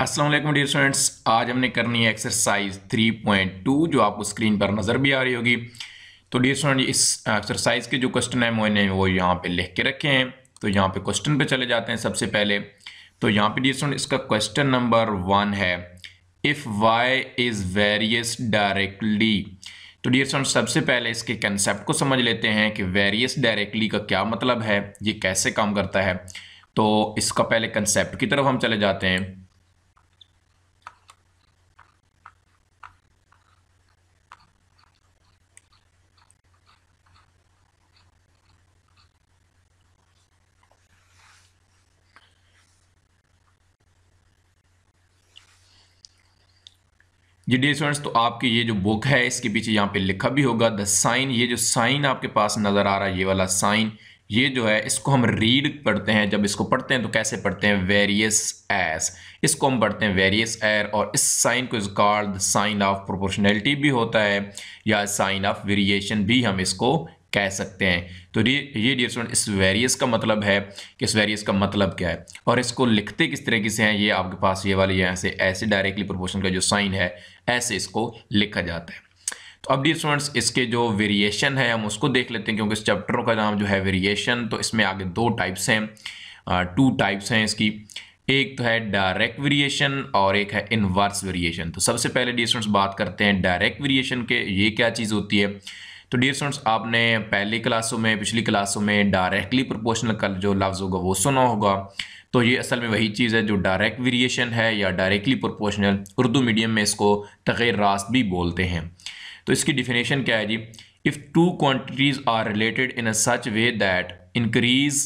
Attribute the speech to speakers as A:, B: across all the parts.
A: Aslam dear students आज हमने करनी है एक्सरसाइज 3.2 जो आपको स्क्रीन पर नज़र भी आ रही होगी तो डियर स्टूडेंट इस एक्सरसाइज के जो क्वेश्चन हैं मैंने वो यहाँ पे लिख के रखे हैं तो यहाँ पे क्वेश्चन पे चले जाते हैं सबसे पहले तो यहाँ पे डियर स्टूडेंट इसका क्वेश्चन नंबर वन है if y is varies directly तो डियर स्टूडेंट सबसे पहले इसके कंसेप्ट को समझ लेते हैं कि वेरियस डायरेक्टली का क्या मतलब है ये कैसे काम करता है तो इसका पहले कंसेप्ट की तरफ हम चले जाते हैं जी डी स्टूडेंट्स तो आपकी ये जो बुक है इसके पीछे यहाँ पे लिखा भी होगा द साइन ये जो साइन आपके पास नज़र आ रहा है ये वाला साइन ये जो है इसको हम रीड पढ़ते हैं जब इसको पढ़ते हैं तो कैसे पढ़ते हैं वेरियस एस इसको हम पढ़ते हैं वेरियस एर er, और इस साइन को called the sign of proportionality भी होता है या साइन ऑफ वेरिएशन भी हम इसको कह सकते हैं तो ये डियर स्टूडेंट इस वेरियस का मतलब है कि इस वेरियस का मतलब क्या है और इसको लिखते किस तरीके से हैं ये आपके पास ये वाले यहाँ से ऐसे डायरेक्टली प्रोपोर्शन का जो साइन है ऐसे इसको लिखा जाता है तो अब डियर स्टूडेंट्स इसके जो वेरिएशन है हम उसको देख लेते हैं क्योंकि इस चैप्टरों का नाम जो है वेरिएशन तो इसमें आगे दो टाइप्स हैं टू टाइप्स हैं इसकी एक तो है डायरेक्ट वेरिएशन और एक है इनवर्स वेरिएशन तो सबसे पहले डी स्टूडेंट्स बात करते हैं डायरेक्ट वेरिएशन के ये क्या चीज़ होती है तो डियर स्टूडेंट्स आपने पहली क्लासों में पिछली क्लासों में डायरेक्टली प्रोपोर्शनल का जो लफ्ज़ होगा वो सुना होगा तो ये असल में वही चीज़ है जो डायरेक्ट वेरिएशन है या डायरेक्टली प्रोपोर्शनल उर्दू मीडियम में इसको तगैर रास्त भी बोलते हैं तो इसकी डिफिनेशन क्या है जी if two quantities are related in a such way that increase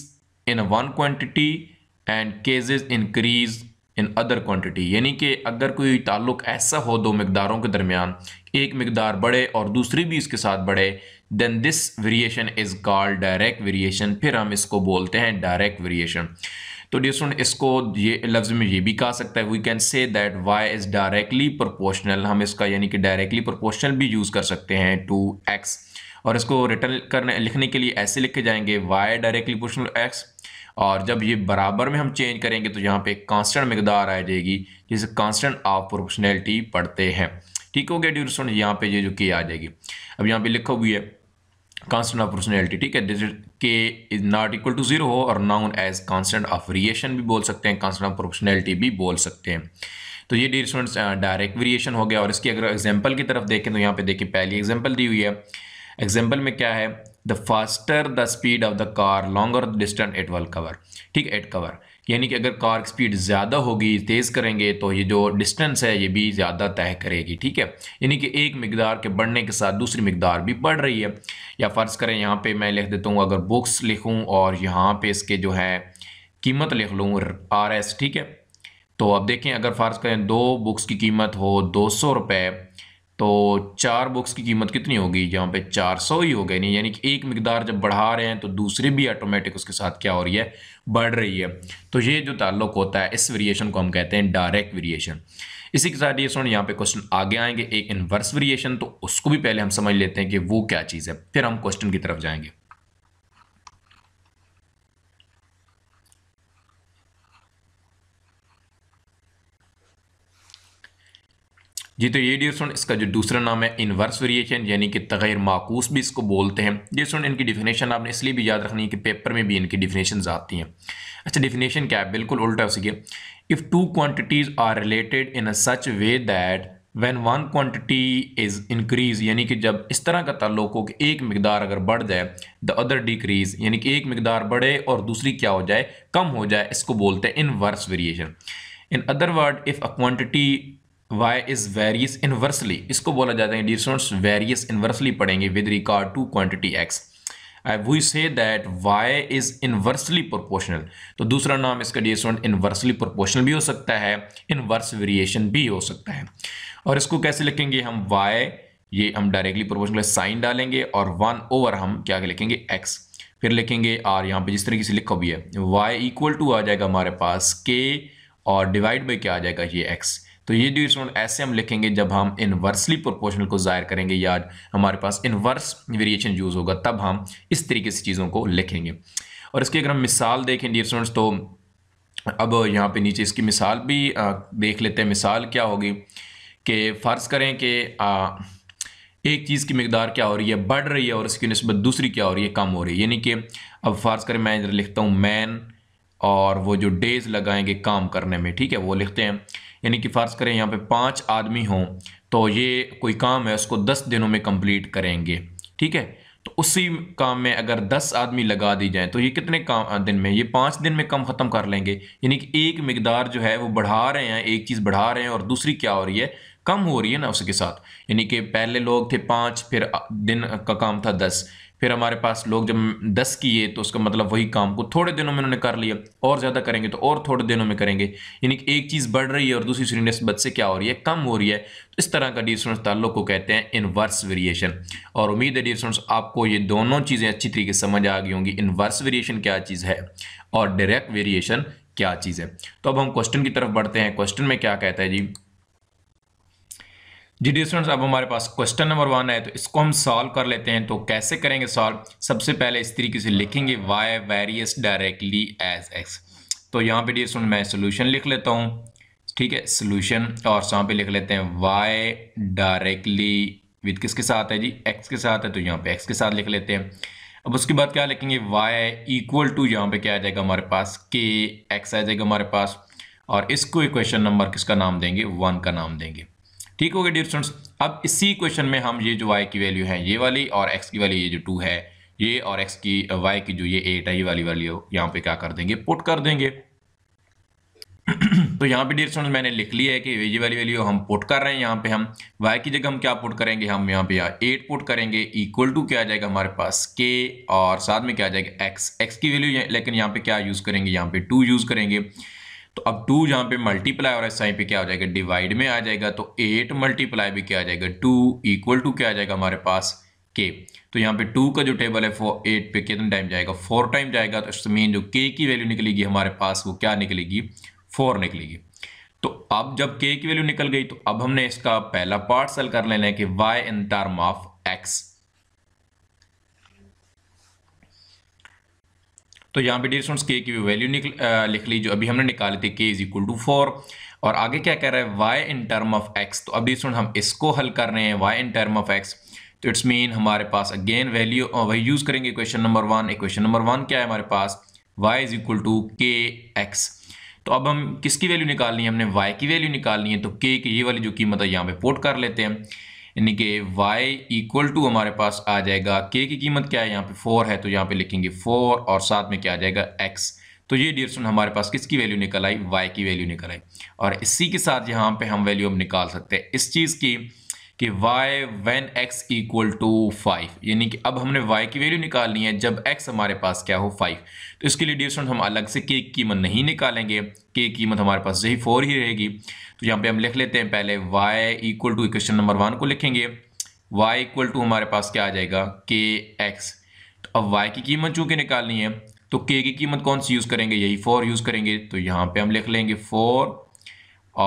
A: in one quantity and causes increase in other quantity यानी कि अगर कोई ताल्लुक ऐसा हो दो मकदारों के दरमियान एक मकदार बढ़े और दूसरी भी इसके साथ बढ़े then this variation is called direct variation फिर हम इसको बोलते हैं डायरेक्ट वेरिएशन तो डियर स्टूडेंट इसको ये लफ्ज़ में ये भी कहा सकता है we can say that y is directly proportional हम इसका यानी कि डायरेक्टली प्रोपोर्शनल भी यूज़ कर सकते हैं टू एक्स और इसको रिटर्न करने लिखने के लिए ऐसे लिखे जाएंगे वाई डायरेक्टली प्रोपोर्शनल एक्स और जब ये बराबर में हम चेंज करेंगे तो यहाँ पे एक कांस्टेंट मकदार आ जाएगी जिसे कांस्टेंट ऑफ प्रोपोर्शनैलिटी पढ़ते हैं ठीक हो गया ड्यूर स्टूडेंट यहाँ पे ये जो के आ जाएगी अब यहाँ पे लिखा हुई है कांस्टेंट ऑफ प्रोपोर्शनैलिटी ठीक है डिजिट के is not equal to zero हो और known as constant of variation भी बोल सकते हैं कांस्टेंट ऑफ प्रोपोर्शनैलिटी भी बोल सकते हैं तो ये डी स्टूडेंट्स डायरेक्ट वेरिएशन हो गया और इसकी अगर एग्जाम्पल की तरफ देखें तो यहाँ पे देखिए पहली एग्जाम्पल दी हुई है एग्जाम्पल में क्या है the faster the speed of the car longer distance it will cover ठीक एट कवर यानी कि अगर कार की स्पीड ज़्यादा होगी तेज़ करेंगे तो ये जो डिस्टेंस है ये भी ज़्यादा तय करेगी ठीक है यानी कि एक मकदार के बढ़ने के साथ दूसरी मकदार भी बढ़ रही है या फ़र्ज़ करें यहाँ पे मैं लिख देता हूँ अगर बुक्स लिखूँ और यहाँ पे इसके जो है कीमत लिख लूँ आर एस ठीक है तो अब देखें अगर फ़र्ज़ करें दो बुक्स की कीमत हो दो सौ रुपये तो चार बुक्स की कीमत कितनी होगी यहाँ पे चार सौ ही हो गए नहीं यानी कि एक मकदार जब बढ़ा रहे हैं तो दूसरे भी ऑटोमेटिक उसके साथ क्या हो रही है बढ़ रही है तो ये जो ताल्लुक होता है इस वेरिएशन को हम कहते हैं डायरेक्ट वेरिएशन इसी के साथ ये सुन यहाँ पे क्वेश्चन आगे आएंगे एक इनवर्स वेरिएशन तो उसको भी पहले हम समझ लेते हैं कि वो क्या चीज़ है फिर हम क्वेश्चन की तरफ जाएंगे जी तो ये डियर सुन इसका जो दूसरा नाम है इनवर्स वेरिएशन यानी कि तगैर माकूस भी इसको बोलते हैं डियर सुन इनकी डिफिनेशन आपने इसलिए भी याद रखनी है कि पेपर में भी इनकी डिफिनेशन आती हैं अच्छा डिफिनेशन क्या है बिल्कुल उल्टा हो सके if two quantities are related in a such way that when one quantity is increase यानी कि जब इस तरह का ताल्लुक हो कि एक मकदार अगर बढ़ जाए द अदर डिक्रीज यानी कि एक मकदार बढ़े और दूसरी क्या हो जाए कम हो जाए इसको बोलते हैं inverse variation in other word if a quantity y is varies inversely इसको बोला जाता है डी स्टूडेंट्स वेरियस इनवर्सली पढ़ेंगे with regard to quantity x we say that y is inversely proportional तो दूसरा नाम इसका डी स्टूडेंट इनवर्सली प्रोपोर्शनल भी हो सकता है इनवर्स वेरिएशन भी हो सकता है और इसको कैसे लिखेंगे हम वाई ये हम डायरेक्टली प्रोपोर्शनल साइन डालेंगे और वन ओवर हम क्या लिखेंगे एक्स फिर लिखेंगे और यहाँ पे जिस तरीके से लिखा भी है वाई इक्वल टू आ जाएगा हमारे पास के और डिवाइड बाई क्या आ जाएगा ये एक्स तो ये स्टूडेंट ऐसे हम लिखेंगे जब हम इनवर्सली प्रोपोर्शनल को जाहिर करेंगे या हमारे पास इनवर्स वेरिएशन यूज़ होगा तब हम इस तरीके से चीज़ों को लिखेंगे और इसकी अगर हम मिसाल देखें डी स्टूडेंट्स तो अब यहाँ पे नीचे इसकी मिसाल भी देख लेते हैं मिसाल क्या होगी कि फ़र्ज़ करें कि एक चीज़ की मकदार क्या हो रही है बढ़ रही है और इसकी नस्बत दूसरी क्या हो रही है कम हो रही है यानी कि अब फ़र्ज़ करें मैं इधर लिखता हूँ मैन और वो जो डेज लगाएंगे काम करने में ठीक है वो लिखते हैं यानी कि फ़र्ज़ करें यहाँ पे पांच आदमी हों तो ये कोई काम है उसको दस दिनों में कंप्लीट करेंगे ठीक है तो उसी काम में अगर दस आदमी लगा दी जाए तो ये कितने काम दिन में ये पाँच दिन में कम ख़त्म कर लेंगे यानी कि एक मकदार जो है वो बढ़ा रहे हैं एक चीज़ बढ़ा रहे हैं और दूसरी क्या हो रही है कम हो रही है ना उसके साथ यानी कि पहले लोग थे पाँच फिर दिन का काम था दस फिर हमारे पास लोग जब दस किए तो उसका मतलब वही काम को थोड़े दिनों में उन्होंने कर लिया और ज़्यादा करेंगे तो और थोड़े दिनों में करेंगे यानी कि एक चीज़ बढ़ रही है और दूसरी चीज़ नस्बत से क्या हो रही है कम हो रही है तो इस तरह का डिफरेंस स्टूडेंट्स ताल्लुक को कहते हैं इनवर्स वेरिएशन और उम्मीद है डिफरेंस स्टूडेंट्स आपको ये दोनों चीज़ें अच्छी तरीके से समझ आ गई होंगी इनवर्स वेरिएशन क्या चीज़ है और डायरेक्ट वेरिएशन क्या चीज़ है तो अब हम क्वेश्चन की तरफ बढ़ते हैं क्वेश्चन में क्या कहता है जी जी डी स्टूडेंट्स अब हमारे पास क्वेश्चन नंबर वन है तो इसको हम सॉल्व कर लेते हैं तो कैसे करेंगे सॉल्व सबसे पहले इस तरीके से लिखेंगे y varies directly as x तो यहाँ पे डी स्टूडेंट मैं सोल्यूशन लिख लेता हूँ ठीक है सोल्यूशन और यहाँ पे लिख लेते हैं वाई डायरेक्टली विद किसके साथ है जी एक्स के साथ है तो यहाँ पे एक्स के साथ लिख लेते हैं अब उसके बाद क्या लिखेंगे वाई इक्वल टू यहाँ पे क्या आ जाएगा हमारे पास के एक्स आ जाएगा हमारे पास और इसको इक्वेशन नंबर किसका नाम देंगे वन का नाम देंगे ठीक हो गया डियर स्टूडेंट्स अब इसी क्वेश्चन में हम ये जो वाई की वैल्यू है ये वाली और एक्स की वाली ये जो टू है ये और एक्स की वाई uh, की जो ये एट है ये वाली वैल्यू यहाँ पे क्या कर देंगे पुट कर देंगे तो यहाँ पे डियर स्टूडेंट्स मैंने लिख लिया है कि ये वाली वैल्यू हम पुट कर रहे हैं यहाँ पे हम y की जगह हम क्या पुट करेंगे हम यहाँ पे एट पुट करेंगे इक्वल टू क्या आ जाएगा हमारे पास k और साथ में क्या आ जाएगा x x की वैल्यू लेकिन यहाँ पे क्या यूज़ करेंगे यहाँ पे 2 यूज़ करेंगे तो अब टू यहाँ पे मल्टीप्लाई और एस आई पे क्या हो जाएगा डिवाइड में आ जाएगा तो एट मल्टीप्लाई भी क्या आ जाएगा टू इक्वल टू क्या आ जाएगा हमारे पास के तो यहाँ पे टू का जो टेबल है फोर एट पे कितना टाइम जाएगा फोर टाइम जाएगा तो इसमें जो के की वैल्यू निकलेगी हमारे पास वो क्या निकलेगी फोर निकलेगी तो अब जब के की वैल्यू निकल गई तो अब हमने इसका पहला पार्ट सेल कर लेना है कि y in term of x तो यहाँ पे डी स्टूडेंट्स के की वैल्यू निकल लिख ली जो अभी हमने निकाली थी के इज इक्वल टू फोर और आगे क्या कह रहा है y in term of x तो अभी स्टूडेंट हम इसको हल कर रहे हैं y in term of x तो इट्स मीन हमारे पास अगेन वैल्यू वही यूज़ करेंगे question number one question number one क्या है हमारे पास y is equal to k x तो अब हम किसकी वैल्यू निकालनी है हमने वाई की वैल्यू निकालनी है तो के की ये वाली जो कीमत है यहाँ पे पोर्ट कर लेते हैं यानी कि y इक्वल टू हमारे पास आ जाएगा k की कीमत क्या है यहाँ पे 4 है तो यहाँ पे लिखेंगे 4 और साथ में क्या आ जाएगा x तो ये डियर स्टूडेंट हमारे पास किसकी वैल्यू निकल आई वाई की वैल्यू निकल आई और इसी के साथ यहाँ पे हम वैल्यू हम निकाल सकते हैं इस चीज़ की कि y when x equal to five यानी कि अब हमने y की वैल्यू निकालनी है जब x हमारे पास क्या हो फाइव तो इसके लिए डियर स्टूडेंट हम अलग से k की कीमत नहीं निकालेंगे k की कीमत हमारे पास यही फोर ही रहेगी तो यहाँ पे हम लिख लेते हैं पहले y equal to equation number one को लिखेंगे y इक्वल टू हमारे पास क्या आ जाएगा के एक्स तो अब y की कीमत चूँकि निकालनी है तो k की कीमत कौन सी यूज़ करेंगे यही फोर यूज़ करेंगे तो यहाँ पे हम लिख लेंगे फोर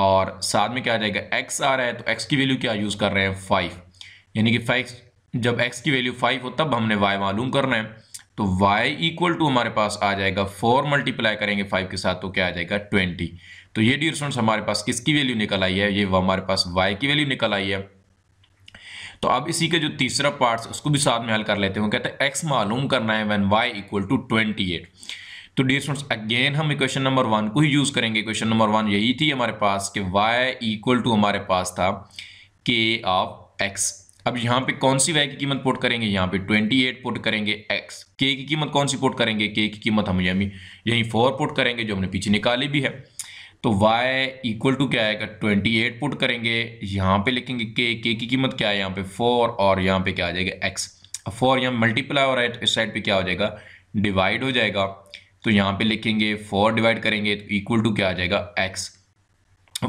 A: और साथ में क्या आ जाएगा x आ रहा है तो x की वैल्यू क्या यूज़ कर रहे हैं फाइव यानी कि फाइव जब x की वैल्यू फाइव हो तब हमने y मालूम करना है तो y इक्वल टू हमारे पास आ जाएगा फोर मल्टीप्लाई करेंगे फाइव के साथ तो क्या आ जाएगा ट्वेंटी तो ये स्टूडेंट्स हमारे पास किसकी वैल्यू निकल आई है ये हमारे पास वाई की वैल्यू निकल आई है तो अब इसी के जो तीसरा पार्ट उसको भी साथ में हल कर लेते हैं कहते हैं एक्स मालूम करना है one y equal to twenty eight तो डियर स्टूडेंट्स अगेन हम इक्वेशन नंबर वन को ही यूज़ करेंगे क्वेश्चन नंबर वन यही थी हमारे पास कि वाई इक्वल टू हमारे पास था के ऑफ एक्स अब यहाँ पे कौन सी वाई की कीमत पोट करेंगे यहाँ पे 28 पोट करेंगे एक्स के की कीमत कौन सी पोट करेंगे के की कीमत हम यहीं यही फोर पोट करेंगे जो हमने पीछे निकाली भी है तो y इक्वल टू क्या आएगा 28 पुट करेंगे यहाँ पे लिखेंगे k k की कीमत क्या है यहाँ पे 4 और यहाँ पे क्या आ जाएगा x फोर यहाँ मल्टीप्लाई हो रहा है तो इस साइड पे क्या हो जाएगा डिवाइड हो जाएगा तो यहाँ पे लिखेंगे 4 डिवाइड करेंगे तो इक्वल टू क्या आ जाएगा x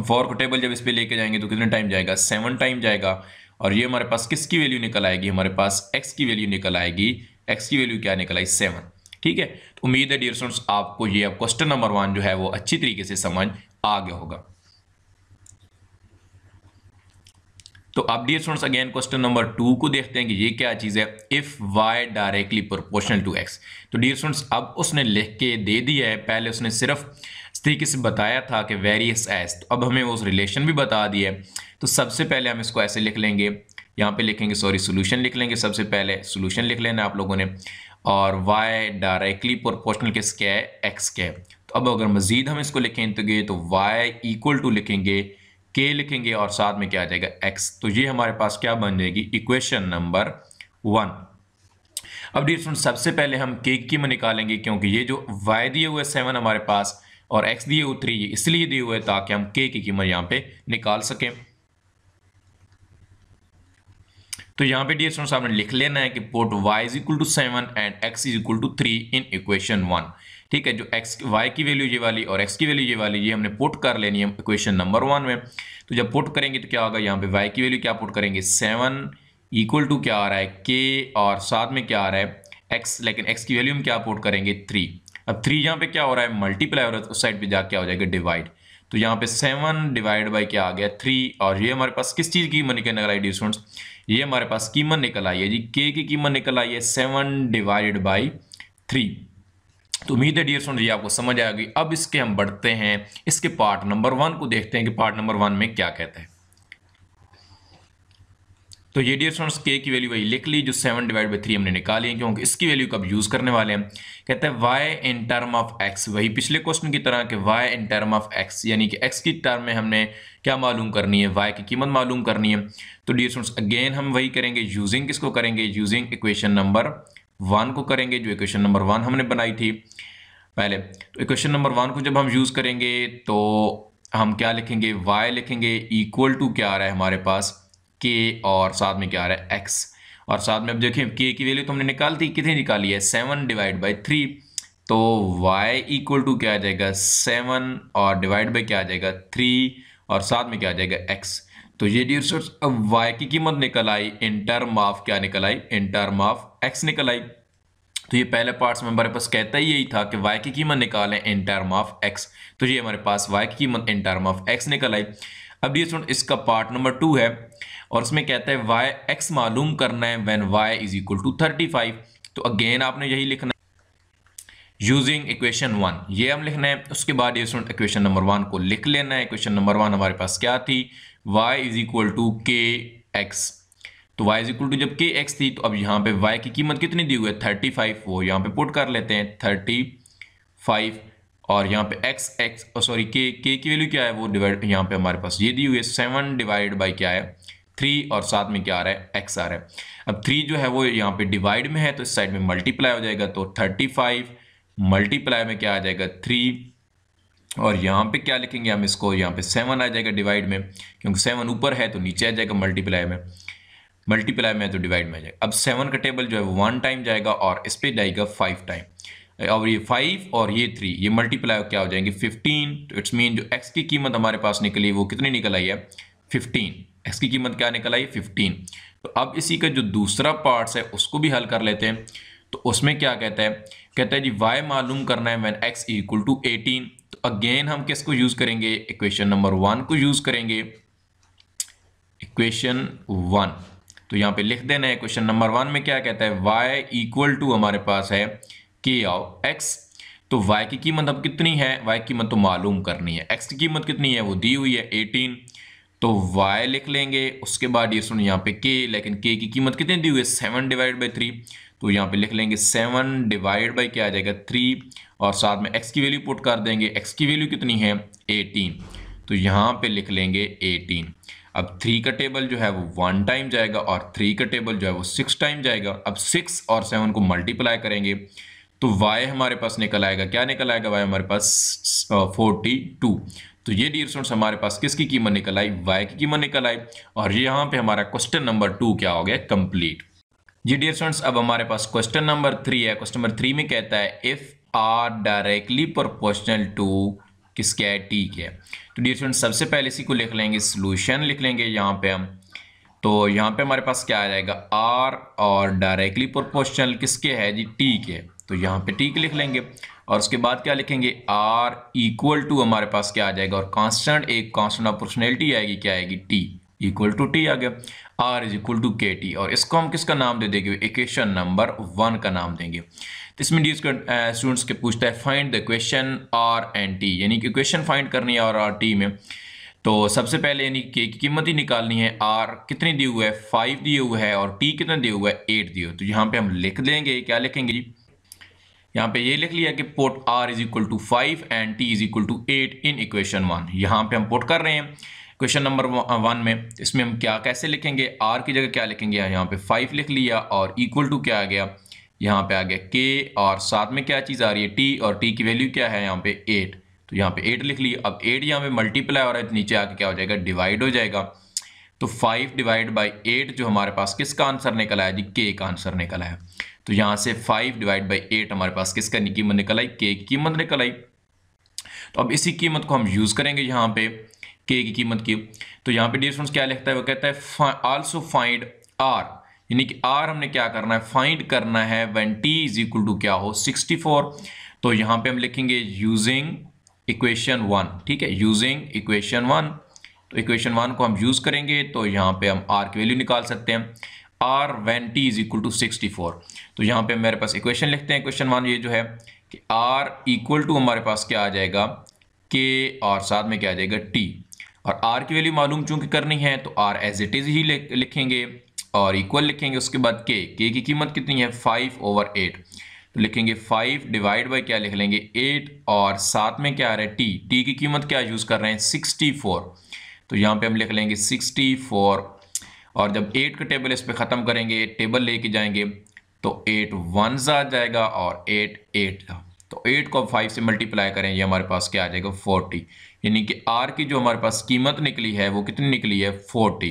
A: फोर को टेबल जब इस पर लेके जाएंगे तो कितने टाइम जाएगा सेवन टाइम जाएगा और ये हमारे पास किसकी वैल्यू निकल आएगी हमारे पास एक्स की वैल्यू निकल आएगी एक्स की वैल्यू क्या निकल आई सेवन ठीक है तो उम्मीद है डियर स्टूडेंट्स आपको ये अब क्वेश्चन नंबर वन जो है वो अच्छी तरीके से समझ आ गया होगा तो अब dear students again question number two को देखते हैं कि ये क्या चीज़ है if y directly proportional to x तो डियर स्टूडेंट्स अब उसने लिख के दे दिया है पहले उसने सिर्फ इस तरीके से बताया था कि वेरियस एस तो अब हमें वो उस रिलेशन भी बता दिया है तो सबसे पहले हम इसको ऐसे लिख लेंगे यहाँ पे लिखेंगे सॉरी सोल्यूशन लिख लेंगे सबसे पहले सोल्यूशन लिख लेना आप लोगों ने और y डायरेक्टली प्रोपोर्शनल किसके है x के है तो अब अगर मजीद हम इसको लिखेंगे तो, तो y इक्वल टू लिखेंगे k लिखेंगे और साथ में क्या आ जाएगा x तो ये हमारे पास क्या बन जाएगी इक्वेशन नंबर वन अब डी स्टूडेंट सबसे पहले हम के की में निकालेंगे क्योंकि ये जो y दिए हुए सेवन हमारे पास और x दिए हुए थ्री इसलिए दिए हुए ताकि हम k की कीमत यहाँ पे निकाल सकें तो यहाँ पे डी एस आपने लिख लेना है कि put y is equal to seven and x is equal to three in equation one ठीक है जो एक्स वाई की वैल्यू ये वाली और एक्स की वैल्यू ये वाली ये हमने पुट कर लेनी है इक्वेशन नंबर वन में तो जब पुट करेंगे तो क्या होगा यहाँ पे वाई की वैल्यू क्या पुट करेंगे सेवन इक्वल टू क्या आ रहा है के और साथ में क्या आ रहा है एक्स लेकिन एक्स की वैल्यू हम क्या पुट करेंगे थ्री अब थ्री यहाँ पे क्या हो रहा है मल्टीप्लाई हो रहा है उस साइड पर जा क्या हो जाएगा डिवाइड तो यहाँ पे सेवन डिवाइड बाई क्या आ गया थ्री और ये हमारे पास किस चीज़ की मनी कहने वाला है स्टूडेंट्स ये हमारे पास कीमत निकल आई है जी के की कीमत निकल आई है सेवन डिवाइडेड बाई थ्री तो उम्मीद है डियर स्टूडेंट जी आपको समझ आएगी अब इसके हम बढ़ते हैं इसके पार्ट नंबर वन को देखते हैं कि पार्ट नंबर वन में क्या कहते हैं तो ये डियर स्टूडेंट्स के की वैल्यू वही लिख ली जो सेवन डिवाइड बाई थ्री हमने निकाली है क्योंकि इसकी वैल्यू कब यूज़ करने वाले हैं कहते हैं y in term of x वही पिछले क्वेश्चन की तरह कि y in term of x यानी कि एक्स की टर्म में हमने क्या मालूम करनी है वाई की कीमत मालूम करनी है तो डियर स्टूडेंट्स अगेन हम वही करेंगे यूजिंग किसको करेंगे यूजिंग इक्वेशन नंबर वन को करेंगे जो इक्वेशन नंबर वन हमने बनाई थी पहले तो इक्वेशन नंबर वन को जब हम यूज़ करेंगे तो हम क्या लिखेंगे वाई लिखेंगे इक्वल टू क्या आ रहा है हमारे पास के और साथ में क्या आ रहा है एक्स और साथ में अब देखें के की वैल्यू तो हमने निकाल दी कितनी निकाली है सेवन डिवाइड बाई थ्री तो वाई इक्वल टू क्या आ जाएगा सेवन और डिवाइड बाई क्या आ जाएगा थ्री और साथ में क्या आ जाएगा एक्स तो ये डियर स्टूडेंट्स अब वाई की कीमत निकल आई इन टर्म ऑफ क्या निकल आई इन टर्म ऑफ एक्स निकल आई तो ये पहले पार्ट्स में हमारे पास कहता ही यही था कि वाई की कीमत निकालें इन टर्म ऑफ एक्स तो ये हमारे पास वाई की कीमत इन टर्म ऑफ एक्स निकल आई अब डियर स्टूडेंट इसका पार्ट नंबर टू है और उसमें कहता है वाई एक्स मालूम करना है when y is equal to thirty five तो अगेन आपने यही लिखना यूजिंग इक्वेशन वन ये हम लिखना है उसके बाद ये स्टूडेंट इक्वेशन नंबर वन को लिख लेना है इक्वेशन नंबर वन हमारे पास क्या थी y is equal to k x तो वाई इज इक्वल टू जब के एक्स थी तो अब यहाँ पे वाई की कीमत कितनी दी हुई है थर्टी फाइव वो यहाँ पे पुट कर लेते हैं थर्टी फाइव और यहाँ पे x x sorry oh, k k की वैल्यू क्या है वो डिवाइड यहाँ पे हमारे पास ये दी हुई है सेवन डिवाइड बाई क्या है थ्री और साथ में क्या आ रहा है एक्स आ रहा है अब थ्री जो है वो यहाँ पे डिवाइड में है तो इस साइड में मल्टीप्लाई हो जाएगा तो थर्टी फाइव मल्टीप्लाई में क्या आ जाएगा थ्री और यहाँ पे क्या लिखेंगे हम इसको यहाँ पे सेवन आ जाएगा डिवाइड में क्योंकि सेवन ऊपर है तो नीचे आ जाएगा मल्टीप्लाई में मल्टीप्लाई में तो डिवाइड में आ जाएगा अब सेवन का टेबल जो है वो वन टाइम जाएगा और इस पर जाएगा फाइव टाइम और ये फाइव और ये थ्री ये मल्टीप्लाई क्या हो जाएंगे फिफ्टीन तो इट्स मीन जो एक्स की कीमत हमारे पास निकली वो कितनी निकल आई है फिफ्टीन एक्स की कीमत क्या निकल आई फिफ्टीन तो अब इसी का जो दूसरा पार्ट्स है उसको भी हल कर लेते हैं तो उसमें क्या कहता है कहता है जी वाई मालूम करना है when x equal to eighteen तो अगेन हम किसको यूज़ करेंगे इक्वेशन नंबर वन को यूज़ करेंगे इक्वेशन वन तो यहाँ पे लिख देना है क्वेश्चन नंबर वन में क्या कहता है y इक्वल टू हमारे पास है के आओ x तो y की कीमत अब कितनी है y की कीमत तो मालूम करनी है x की कीमत कितनी है वो दी हुई है एटीन तो y लिख लेंगे उसके बाद ये सुन यहाँ पे k लेकिन k की कीमत कितनी दी हुई है सेवन डिवाइड बाई थ्री तो यहाँ पे लिख लेंगे सेवन डिवाइड बाई क्या आ जाएगा थ्री और साथ में x की वैल्यू पुट कर देंगे x की वैल्यू कितनी है एटीन तो यहाँ पे लिख लेंगे एटीन अब थ्री का टेबल जो है वो वन टाइम जाएगा और थ्री का टेबल जो है वो सिक्स टाइम जाएगा अब सिक्स और सेवन को मल्टीप्लाई करेंगे तो y हमारे पास निकल आएगा क्या निकल आएगा वाई हमारे पास फोर्टी uh, टू तो ये डियर स्टूडेंट्स हमारे पास किसकी कीमत निकल आई वाई की कीमत निकल आई और यहाँ पे हमारा क्वेश्चन नंबर टू क्या हो गया कंप्लीट जी डियर स्टूडेंट्स अब हमारे पास क्वेश्चन नंबर थ्री है क्वेश्चन नंबर थ्री में कहता है if r directly proportional to किसके है टी के तो डियर स्टूडेंट्स सबसे पहले इसी को लिख लेंगे सोल्यूशन लिख लेंगे यहाँ पे हम तो यहाँ पे हमारे पास क्या आ जाएगा आर और डायरेक्टली प्रोपोर्शनल किसके है जी टी के तो यहाँ पे टीक लिख लेंगे और उसके बाद क्या लिखेंगे आर इक्वल टू हमारे पास क्या आ जाएगा और कांस्टेंट एक कांस्टेंट पर्सनैलिटी आएगी क्या आएगी टी इक्वल टू टी आ गया r is equal to k t और इसको हम किसका नाम दे देंगे इक्वेशन नंबर वन का नाम देंगे तो इसमें डी स्टूडेंट्स के पूछता है find the equation r and t यानी कि इक्वेशन फाइंड करनी है और आर टी में तो सबसे पहले यानी के की कीमत ही निकालनी है आर कितनी दी हुआ है फाइव दिए हुए है और टी कितना दिए हुआ है एट दिए हुए तो यहाँ पे हम लिख देंगे क्या लिखेंगे जी यहाँ पे ये लिख लिया कि put r is equal to five and t is equal to eight in equation one यहाँ पे हम पोट कर रहे हैं क्वेश्चन नंबर वन में इसमें हम क्या कैसे लिखेंगे आर की जगह क्या लिखेंगे यहाँ पे फाइव लिख लिया और इक्वल टू क्या आ गया यहाँ पे आ गया के और साथ में क्या चीज़ आ रही है टी और टी की वैल्यू क्या है यहाँ पे एट तो यहाँ पे एट लिख ली अब एट यहाँ पे मल्टीप्लाई हो रहा है तो नीचे आके क्या हो जाएगा डिवाइड हो जाएगा तो फाइव डिवाइड बाई एट जो हमारे पास किसका आंसर निकला है जी के का आंसर निकला है तो यहाँ से फाइव डिवाइड बाई एट हमारे पास किसका कीमत निकल आई के की कीमत निकल आई तो अब इसी कीमत को हम यूज़ करेंगे यहाँ पे के की कीमत की तो यहाँ पे डी क्या लिखता है वो कहता है आल्सो फाइंड आर यानी कि आर हमने क्या करना है फाइंड करना है when T is equal to क्या हो फोर तो यहाँ पर हम लिखेंगे यूजिंग इक्वेशन वन ठीक है यूजिंग इक्वेशन वन तो इक्वेशन वन को हम यूज़ करेंगे तो यहाँ पे हम आर की वैल्यू निकाल सकते हैं r when t is equal to sixty four तो यहाँ पे मेरे पास इक्वेशन लिखते हैं क्वेश्चन वन ये जो है कि आर इक्वल टू हमारे पास क्या आ जाएगा के और साथ में क्या आ जाएगा टी और आर की वैल्यू मालूम चूंकि करनी है तो आर एज इट इज़ ही लिखेंगे और इक्वल लिखेंगे उसके बाद के के की कीमत कितनी है फाइव ओवर एट तो लिखेंगे फाइव डिवाइड बाई क्या लिख लेंगे एट और साथ में क्या आ रहा है टी टी की कीमत क्या यूज़ कर रहे हैं सिक्सटी फोर तो यहाँ पे हम लिख लेंगे सिक्सटी फोर और जब एट का टेबल इस पर ख़त्म करेंगे टेबल लेके जाएंगे तो एट वन आ जाएगा और एट एट तो एट को फाइव से मल्टीप्लाई करें ये हमारे पास क्या आ जाएगा फोर्टी यानी कि आर की जो हमारे पास कीमत निकली है वो कितनी निकली है फोर्टी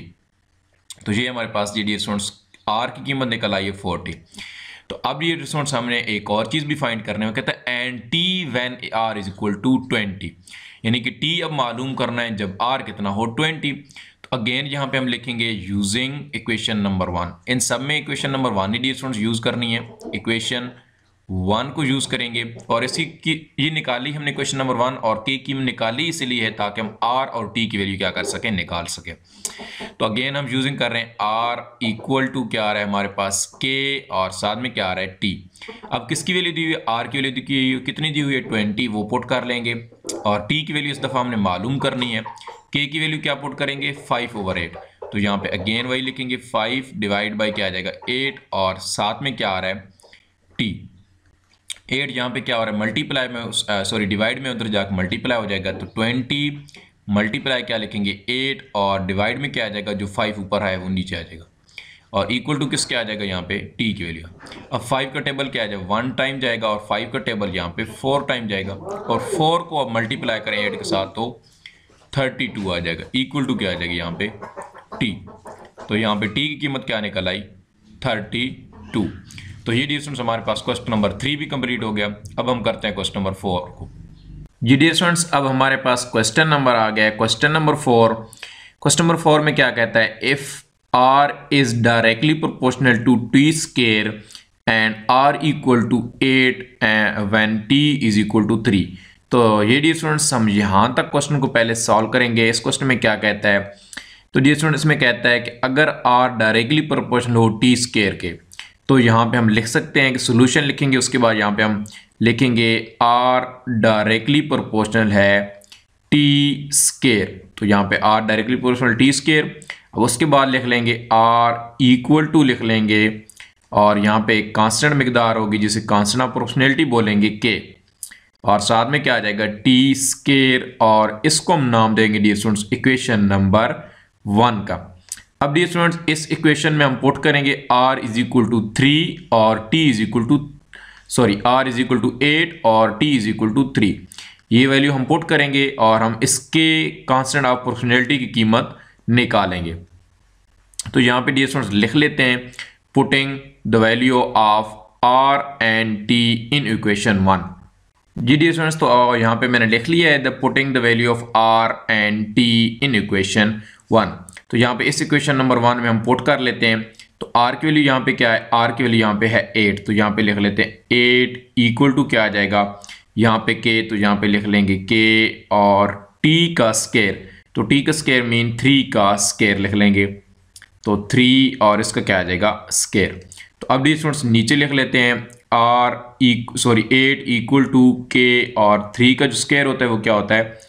A: तो ये हमारे पास जी डी स्टूडेंट्स आर की कीमत निकल आई है फोर्टी तो अब ये स्टूडेंट्स हमने एक और चीज़ भी फाइंड करने में कहता है and t when are is equal to twenty यानी कि टी अब मालूम करना है जब आर कितना हो ट्वेंटी अगेन यहाँ पे हम लिखेंगे यूजिंग इक्वेशन नंबर वन इन सब में इक्वेशन नंबर वन ही डी स्टूडेंट्स यूज करनी है इक्वेशन वन को यूज करेंगे और इसी की ये निकाली हमने क्वेश्चन नंबर वन और के की निकाली इसीलिए है ताकि हम आर और टी की वैल्यू क्या कर सकें निकाल सकें तो अगेन हम यूजिंग कर रहे हैं आर इक्वल टू क्या आ रहा है हमारे पास के और साथ में क्या आ रहा है टी अब किसकी वैल्यू दी हुई है आर की वैल्यू दी हुई कितनी दी हुई है ट्वेंटी वो पुट कर लेंगे और टी की वैल्यू इस दफ़ा हमने मालूम करनी है के की वैल्यू क्या पुट करेंगे फाइव ओवर एट तो यहाँ पे अगेन वही लिखेंगे फाइव डिवाइड बाई क्या आ जाएगा एट और साथ में क्या आ रहा है टी एट यहाँ पे क्या हो रहा है मल्टीप्लाई में सॉरी uh, डिवाइड में उधर जाकर मल्टीप्लाई हो जाएगा तो ट्वेंटी मल्टीप्लाई क्या लिखेंगे एट और डिवाइड में क्या आ जाएगा जो फाइव ऊपर है वो नीचे आ जाएगा और इक्वल टू किसके आ जाएगा यहाँ पे टी की वैल्यू अब फाइव का टेबल क्या आ जाएगा वन टाइम जाएगा और फाइव का टेबल यहाँ पे फोर टाइम जाएगा और फोर को अब मल्टीप्लाई करें एट के साथ तो थर्टी टू आ जाएगा इक्वल टू क्या आ जाएगी यहाँ पे टी तो यहाँ पे टी की कीमत क्या निकल आई थर्टी टू तो ये डिस्टेंस हमारे पास क्वेश्चन नंबर थ्री भी कंप्लीट हो गया अब हम करते हैं क्वेश्चन नंबर फोर को जी डी स्टूडेंट्स अब हमारे पास क्वेश्चन नंबर आ गया है question number four question number four में क्या कहता है if R is directly proportional to T square and R equal to eight when T is equal to three तो ये डी स्टूडेंट्स हम यहाँ तक क्वेश्चन को पहले सॉल्व करेंगे इस क्वेश्चन में क्या कहता है तो डी स्टूडेंट्स में कहता है कि अगर आर डायरेक्टली प्रोपोर्शनल हो टी स्केयर के तो यहाँ पे हम लिख सकते हैं कि सोल्यूशन लिखेंगे उसके बाद यहाँ पे हम लिखेंगे आर डायरेक्टली प्रोपोर्शनल है टी स्केयर तो यहाँ पे R directly proportional T square अब उसके बाद लिख लेंगे आर इक्वल टू लिख लेंगे और यहाँ पे एक कांस्टेंट मकदार होगी जिसे कांस्टेंट ऑफ प्रोपोर्शनैलिटी बोलेंगे के और साथ में क्या आ जाएगा टी स्केर और इसको हम नाम देंगे dear students equation number one का अब डी स्टूडेंट्स इस इक्वेशन में हम पुट करेंगे R is equal to three और T is equal to sorry R is equal to eight और T is equal to three ये वैल्यू हम पुट करेंगे और हम इसके कांस्टेंट ऑफ प्रोपोर्शनैलिटी की कीमत निकालेंगे तो यहाँ पे डी स्टूडेंट्स लिख लेते हैं putting the value of R and T in equation one जी डी स्टूडेंट्स तो यहाँ पे मैंने लिख लिया है the putting the value of R and T in equation one तो यहाँ पे इस इक्वेशन नंबर वन में हम पुट कर लेते हैं तो आर की वैल्यू यहाँ पे क्या है आर की वैल्यू यहाँ पे है एट तो यहाँ पे लिख लेते हैं एट इक्वल टू क्या आ जाएगा यहाँ पे के तो यहाँ पे लिख लेंगे के और टी का स्केयर तो टी का स्केयर मीन थ्री का स्केयर लिख लेंगे तो थ्री और इसका क्या आ जाएगा स्केयर तो अब डी स्टूडेंट्स नीचे लिख लेते हैं R sorry eight equal to K और थ्री का जो स्केयर होता है वो क्या होता है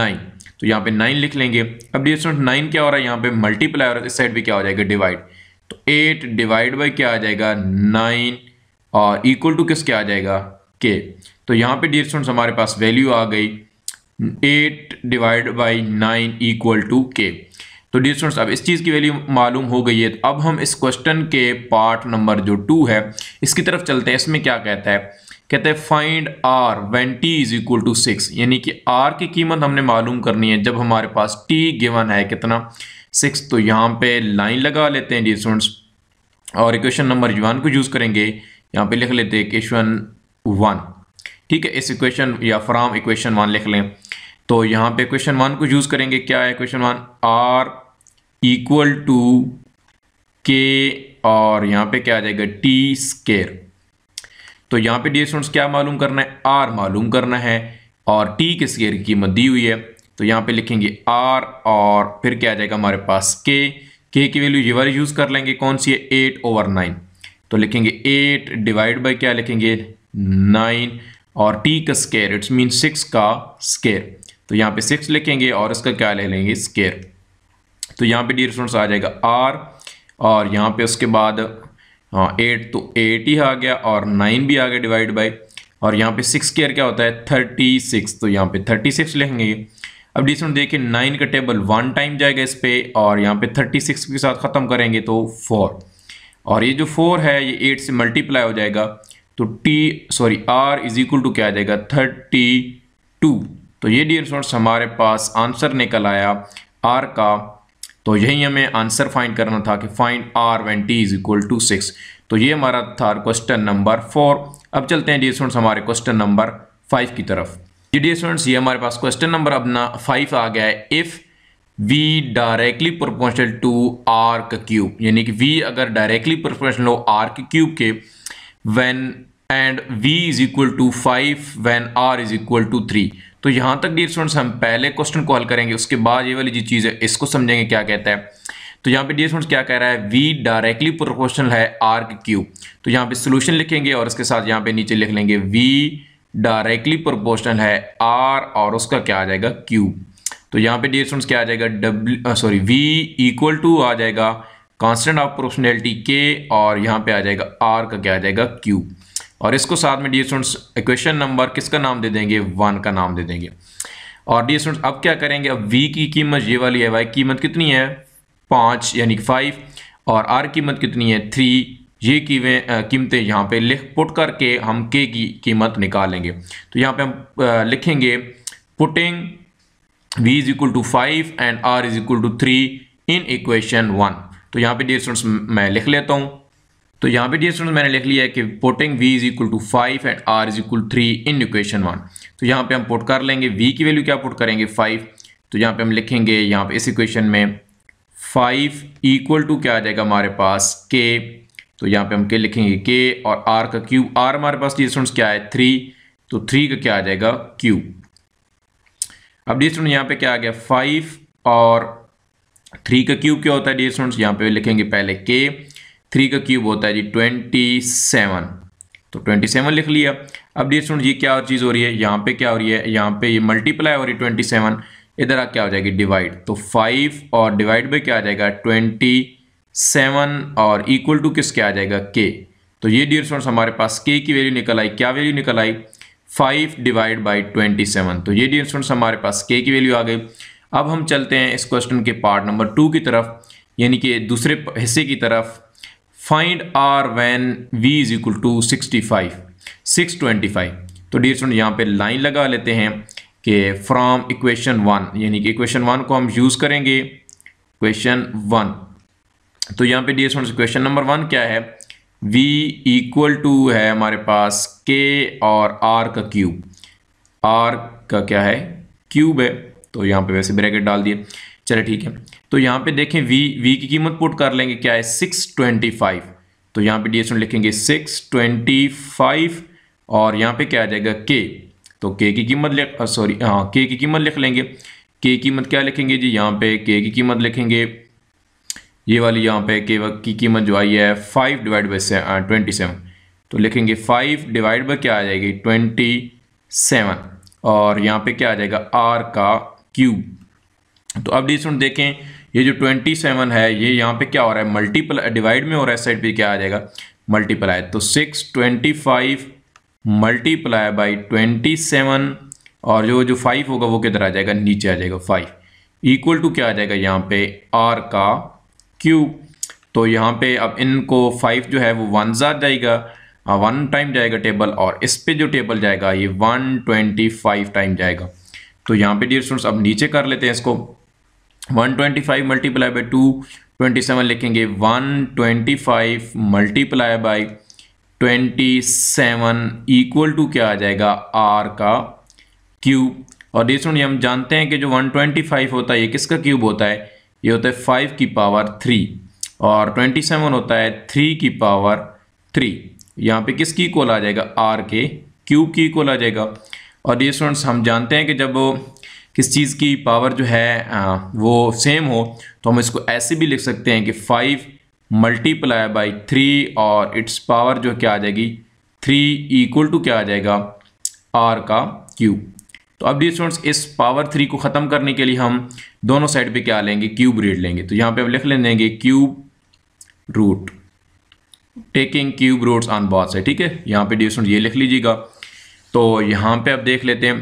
A: नाइन तो यहाँ पे नाइन लिख लेंगे अब डी स्टूडेंट नाइन क्या हो रहा है यहाँ पे मल्टीप्लाई हो रहा है इस साइड भी क्या हो जाएगा डिवाइड तो एट डिवाइड बाई क्या आ जाएगा नाइन और इक्वल टू किस क्या आ जाएगा के तो यहाँ पे डी स्टूडेंट हमारे पास वैल्यू आ गई eight divide by nine equal to K तो डियर स्टूडेंट्स अब इस चीज़ की वैल्यू मालूम हो गई है तो अब हम इस क्वेश्चन के पार्ट नंबर जो टू है इसकी तरफ चलते हैं इसमें क्या कहता है कहते हैं find R when T is equal to six यानी कि आर की कीमत हमने मालूम करनी है जब हमारे पास टी गिवन है कितना सिक्स तो यहाँ पे लाइन लगा लेते हैं डियर स्टूडेंट्स और इक्वेशन नंबर वन को यूज़ करेंगे यहाँ पे लिख लेते हैं इक्वेशन वन ठीक है इस इक्वेशन या फ्राम इक्वेशन वन लिख लें तो यहाँ पे इक्वेशन वन को यूज़ करेंगे क्या है equation one R equal to K और यहाँ पे क्या आ जाएगा टी स्केयर तो यहाँ पे डी स्टूडेंट्स क्या मालूम करना है आर मालूम करना है और टी के स्केयर की कीमत दी हुई है तो यहाँ पे लिखेंगे आर और फिर क्या आ जाएगा हमारे पास के के की वैल्यू ये वाली यूज़ कर लेंगे कौन सी है एट ओवर नाइन तो लिखेंगे एट डिवाइड बाई क्या लिखेंगे नाइन और टी का स्केयर इट्स मीन सिक्स का स्केयर तो यहाँ पे सिक्स लिखेंगे और इसका क्या ले लेंगे स्केयर तो यहाँ पे डियर स्टूडेंट्स आ जाएगा आर और यहाँ पे उसके बाद एट हाँ, तो एट ही आ गया और नाइन भी आ गया डिवाइड बाई और यहाँ पे सिक्स केयर क्या होता है थर्टी सिक्स तो यहाँ पे थर्टी सिक्स लिखेंगे अब डी स्टूडेंट देखिए नाइन का टेबल वन टाइम जाएगा इस पर और यहाँ पे थर्टी सिक्स के साथ ख़त्म करेंगे तो फोर और ये जो फोर है ये एट से मल्टीप्लाई हो जाएगा तो T sorry R is equal to क्या आ जाएगा थर्टी टू तो ये डी स्टूडेंट्स हमारे पास आंसर निकल आया आर का तो यही हमें आंसर फाइंड करना था कि find R when T is equal to six तो ये हमारा था क्वेश्चन नंबर फोर अब चलते हैं डी स्टूडेंट्स हमारे क्वेश्चन नंबर फाइव की तरफ जी डी स्टूडेंट्स ये हमारे पास क्वेश्चन नंबर अपना फाइव आ गया है if V directly proportional to R का क्यूब यानी कि वी अगर डायरेक्टली प्रोपोर्शनल हो आर के क्यूब के when and V is equal to five when are is equal to three तो यहाँ तक डियर स्टूडेंट्स हम पहले क्वेश्चन को हल करेंगे उसके बाद ये वाली जो चीज़ है इसको समझेंगे क्या कहता है तो यहाँ पे डियर स्टूडेंट्स क्या कह रहा है वी डायरेक्टली प्रोपोर्शनल है आर के क्यू तो यहाँ पे सोल्यूशन लिखेंगे और इसके साथ यहाँ पे नीचे लिख लेंगे वी डायरेक्टली प्रोपोर्शनल है आर और उसका क्या आ जाएगा क्यू तो यहाँ पे डियर स्टूडेंट्स क्या आ जाएगा W sorry V equal to आ जाएगा कांस्टेंट ऑफ प्रोपोर्शनैलिटी के और यहाँ पे आ जाएगा आर का क्या आ जाएगा क्यू और इसको साथ में डी स्टूडेंट्स इक्वेशन नंबर किसका नाम दे देंगे वन का नाम दे देंगे और डी स्टूडेंट्स अब क्या करेंगे अब वी की कीमत ये वाली है वाई कीमत कितनी है पाँच यानी फाइव और आर कीमत कितनी है थ्री ये कीमतें यहाँ पे लिख पुट करके हम के की कीमत निकालेंगे तो यहाँ पे हम लिखेंगे putting v is equal to five and r is equal to three in equation one तो यहाँ पे स्टूडेंट्स मैं लिख लेता हूँ तो यहाँ पे डियर स्टूडेंट मैंने लिख लिया है कि putting v is equal to five and r is equal three in equation one तो यहाँ पे हम पुट कर लेंगे v की वैल्यू क्या पुट करेंगे फाइव तो यहाँ पे हम लिखेंगे यहाँ पे इस इक्वेशन में फाइव इक्वल टू क्या आ जाएगा हमारे पास k तो यहाँ पे हम k लिखेंगे k और r का क्यूब r हमारे पास डियर स्टूडेंट्स क्या है थ्री तो थ्री का क्या आ जाएगा क्यूब अब डियर स्टूडेंट यहाँ पे क्या आ गया फाइव और थ्री का क्यूब क्या होता है डियर स्टूडेंट्स यहाँ पे लिखेंगे पहले के थ्री का क्यूब होता है जी ट्वेंटी सेवन तो ट्वेंटी सेवन लिख लिया अब डी स्टूडेंट ये क्या और चीज़ हो रही है यहाँ पे क्या हो रही है यहाँ पे ये मल्टीप्लाई हो रही है ट्वेंटी सेवन इधर आ क्या हो जाएगी डिवाइड तो फाइव और डिवाइड बाई क्या आ जाएगा ट्वेंटी सेवन और इक्वल टू किसके आ जाएगा के तो ये डी स्टूडेंट्स हमारे पास के की वैल्यू निकल आई क्या वैल्यू निकल आई five divide by twenty seven तो ये डी स्टूडेंट्स हमारे पास के की वैल्यू आ गई अब हम चलते हैं इस क्वेश्चन के पार्ट नंबर टू की तरफ यानी कि दूसरे हिस्से की तरफ find R when V is equal to sixty five six twenty five तो डी स्टूडेंट यहाँ पे लाइन लगा लेते हैं कि फ्रॉम इक्वेशन वन यानी कि इक्वेशन वन को हम यूज़ करेंगे क्वेश्चन वन तो यहाँ पे dear student question number one क्या है v इक्वल टू है हमारे पास k और r का क्यूब r का क्या है क्यूब है तो यहाँ पे वैसे ब्रैकेट डाल दिए चले ठीक है तो यहाँ पे देखें वी वी की कीमत पुट कर लेंगे क्या है सिक्स ट्वेंटी फाइव तो यहाँ पे डी लिखेंगे सिक्स ट्वेंटी फाइव और यहाँ पे क्या आ जाएगा के तो के की कीमत लिख सॉरी हाँ के की कीमत लिख लेंगे के कीमत क्या लिखेंगे जी यहाँ पे के की कीमत लिखेंगे ये वाली यहाँ पे के की कीमत जो आई है फाइव डिवाइड बाई से ट्वेंटी सेवन तो लिखेंगे फाइव डिवाइड बाई क्या आ जाएगी ट्वेंटी सेवन और यहाँ पे क्या आ जाएगा आर का क्यूब तो अब डी देखें ये जो ट्वेंटी सेवन है ये यहाँ पे क्या हो रहा है मल्टीपल डिवाइड में हो रहा है साइड पे क्या आ जाएगा मल्टीप्लाई तो six twenty five multiply by twenty seven और जो जो फाइव होगा वो किधर आ जाएगा नीचे आ जाएगा फाइव इक्वल टू क्या आ जाएगा यहाँ पे आर का क्यूब तो यहाँ पे अब इनको फाइव जो है वो वन जा जाएगा वन टाइम जाएगा टेबल और इस पर जो टेबल जाएगा ये वन ट्वेंटी फाइव टाइम जाएगा तो यहाँ पे डियर स्टूडेंट्स अब नीचे कर लेते हैं इसको one twenty five multiply by two twenty seven लिखेंगे one twenty five multiply by twenty seven equal to क्या आ जाएगा आर का क्यूब और ये सुनिए हम जानते हैं कि जो वन ट्वेंटी फाइव होता है ये किसका क्यूब होता है ये होता है फाइव की पावर थ्री और ट्वेंटी सेवन होता है थ्री की पावर थ्री यहाँ पे किसकी इक्वल आ जाएगा आर के क्यूब की इक्वल आ जाएगा और ये स्टूडेंट्स हम जानते हैं कि जब किस चीज़ की पावर जो है वो सेम हो तो हम इसको ऐसे भी लिख सकते हैं कि फाइव मल्टीप्लाई बाई थ्री और इट्स पावर जो क्या आ जाएगी थ्री इक्वल टू क्या आ जाएगा आर का क्यूब तो अब डी स्टूडेंट्स इस पावर थ्री को ख़त्म करने के लिए हम दोनों साइड पे क्या लेंगे क्यूब रेड लेंगे तो यहाँ पे हम लिख लेंगे cube root taking cube roots on both है ठीक है यहाँ पे डी स्टूडेंट ये लिख लीजिएगा तो यहाँ पे आप देख लेते हैं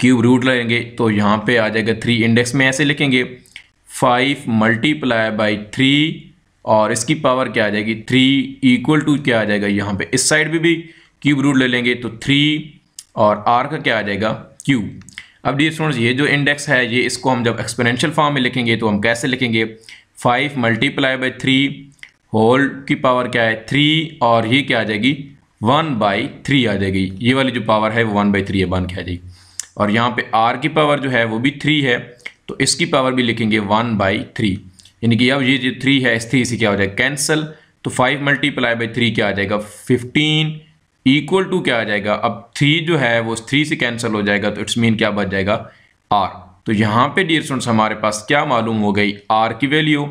A: क्यूब रूट लेंगे तो यहाँ पे आ जाएगा थ्री इंडेक्स में ऐसे लिखेंगे फाइव मल्टीप्लाई बाई थ्री और इसकी पावर क्या आ जाएगी थ्री इक्वल टू क्या आ जाएगा यहाँ पे इस साइड भी भी क्यूब रूट ले लेंगे तो थ्री और आर का क्या आ जाएगा क्यूब अब डी स्टूडेंट्स ये जो इंडेक्स है ये इसको हम जब एक्सपेरेंशियल फॉर्म में लिखेंगे तो हम कैसे लिखेंगे five multiply by three whole की पावर क्या है थ्री और ये क्या आ जाएगी वन बाई थ्री आ जाएगी ये वाली जो पावर है वो वन बाई थ्री है वन क्या आ जाएगी और यहाँ पे आर की पावर जो है वो भी थ्री है तो इसकी पावर भी लिखेंगे वन बाई थ्री यानी कि अब ये जो थ्री है इस थ्री से क्या हो जाएगा कैंसल तो फाइव मल्टीप्लाई बाई थ्री क्या आ जाएगा फिफ्टीन इक्वल टू क्या आ जाएगा अब थ्री जो है वो थ्री से कैंसिल हो जाएगा तो इट्स मीन क्या बच जाएगा आर तो यहाँ पे डियर स्टूडेंट्स हमारे पास क्या मालूम हो गई आर की वैल्यू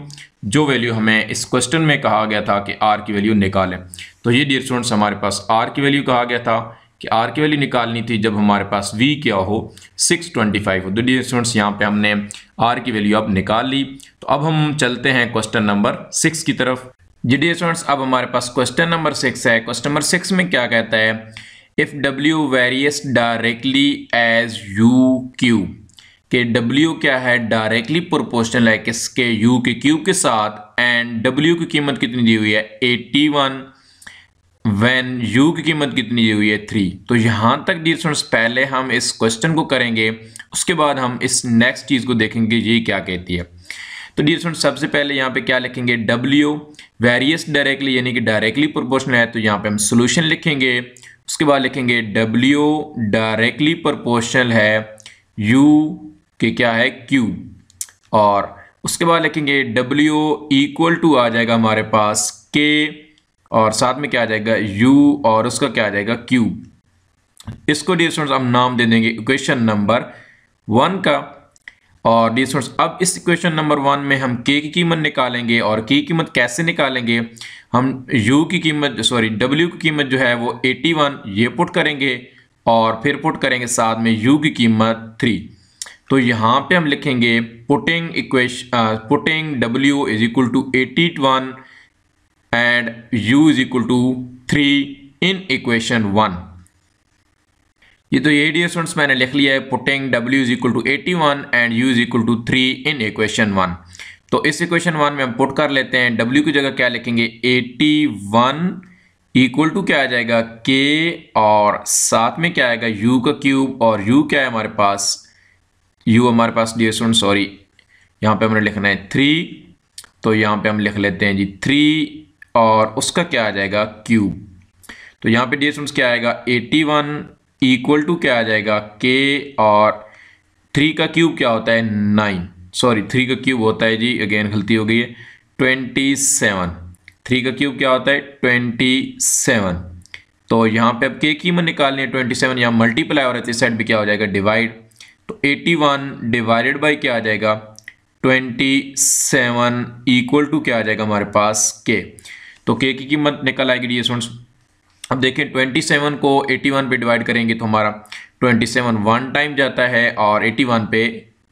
A: जो वैल्यू हमें इस क्वेश्चन में कहा गया था कि आर की वैल्यू निकालें तो ये डियर स्टूडेंट्स हमारे पास आर की वैल्यू कहा गया था कि आर की वैल्यू निकालनी थी जब हमारे पास वी क्या हो 625 हो तो डी स्टूडेंट्स यहाँ पे हमने आर की वैल्यू अब निकाल ली तो अब हम चलते हैं क्वेश्चन नंबर सिक्स की तरफ जी डी स्टूडेंट्स अब हमारे पास क्वेश्चन नंबर सिक्स है क्वेश्चन नंबर सिक्स में क्या कहता है if W varies directly as U cube के W क्या है डायरेक्टली प्रोपोर्शनल है किसके U के Q के साथ एंड W की कीमत कितनी दी हुई है 81 वैन यू की कीमत कितनी दी हुई है थ्री तो यहाँ तक डी स्टूडेंट्स पहले हम इस क्वेश्चन को करेंगे उसके बाद हम इस नेक्स्ट चीज़ को देखेंगे ये क्या कहती है तो डी स्टूडेंट्स सबसे पहले यहाँ पे क्या लिखेंगे डब्ल्यू वेरियस डायरेक्टली यानी कि डायरेक्टली प्रोपोर्शनल है तो यहाँ पे हम सोल्यूशन लिखेंगे उसके बाद लिखेंगे डब्ल्यू डायरेक्टली प्रोपोर्शनल है यू के क्या है क्यू और उसके बाद लिखेंगे डब्ल्यू इक्वल टू आ जाएगा हमारे पास के और साथ में क्या आ जाएगा u और उसका क्या आ जाएगा q इसको डी स्टूडेंट्स हम नाम दे देंगे इक्वेशन नंबर वन का और डी स्टूडेंट्स अब इस इक्वेशन नंबर वन में हम k की कीमत निकालेंगे और k की कीमत कैसे निकालेंगे हम u की कीमत सॉरी w की कीमत जो है वो 81 ये पुट करेंगे और फिर पुट करेंगे साथ में u की कीमत थ्री तो यहाँ पे हम लिखेंगे पुटिंग इक्वेश putting W is equal to eighty one and u is equal to 3 in equation 1. ये तो ये डी स्टूडेंट्स मैंने लिख लिया है putting w is equal to eighty one and u is equal to three in equation one तो इस equation one में हम पुट कर लेते हैं w की जगह क्या लिखेंगे एटी वन इक्वल टू क्या आ जाएगा k और साथ में क्या आएगा u का क्यूब और u क्या है हमारे पास u हमारे पास डी स्टूडेंट सॉरी यहाँ पे हमने लिखना है थ्री तो यहाँ पे हम लिख लेते हैं जी थ्री और उसका क्या आ जाएगा क्यूब तो यहाँ पे डी एस क्या आएगा 81 वन इक्वल टू क्या आ जाएगा के और थ्री का क्यूब क्या होता है नाइन सॉरी थ्री का क्यूब होता है जी अगेन गलती हो गई है ट्वेंटी सेवन थ्री का क्यूब क्या होता है ट्वेंटी सेवन तो यहाँ पे अब के की कीमत निकालनी है ट्वेंटी सेवन यहाँ मल्टीप्लाई हो रहा है तो इस साइड भी क्या हो जाएगा डिवाइड तो एटी वन डिवाइडेड बाई क्या आ जाएगा ट्वेंटी सेवन इक्वल टू क्या आ जाएगा हमारे पास के तो के की कीमत निकल आएगी डी स्टूडेंट्स अब ट्वेंटी 27 को 81 पे डिवाइड करेंगे तो हमारा 27 वन टाइम जाता है और 81 पे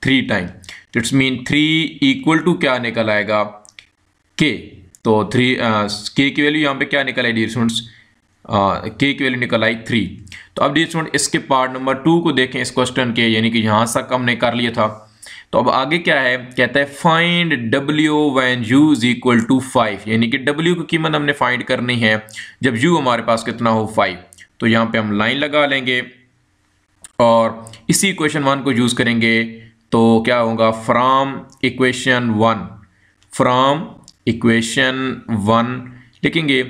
A: थ्री टाइम तो it's mean three equal to क्या निकल आएगा के तो थ्री के की वैल्यू यहाँ पे क्या निकल आई डी स्टूडेंट्स के की वैल्यू निकल आई थ्री तो अब डी स्टूडेंट इसके पार्ट नंबर टू को देखें इस क्वेश्चन के यानी कि यहाँ कम हमने कर लिया था तो अब आगे क्या है कहता है find W when U is equal to five यानी कि डब्ल्यू की कीमत हमने फाइंड करनी है जब यू हमारे पास कितना हो फाइव तो यहाँ पे हम लाइन लगा लेंगे और इसी इक्वेशन वन को यूज़ करेंगे तो क्या होगा from equation one from equation one लिखेंगे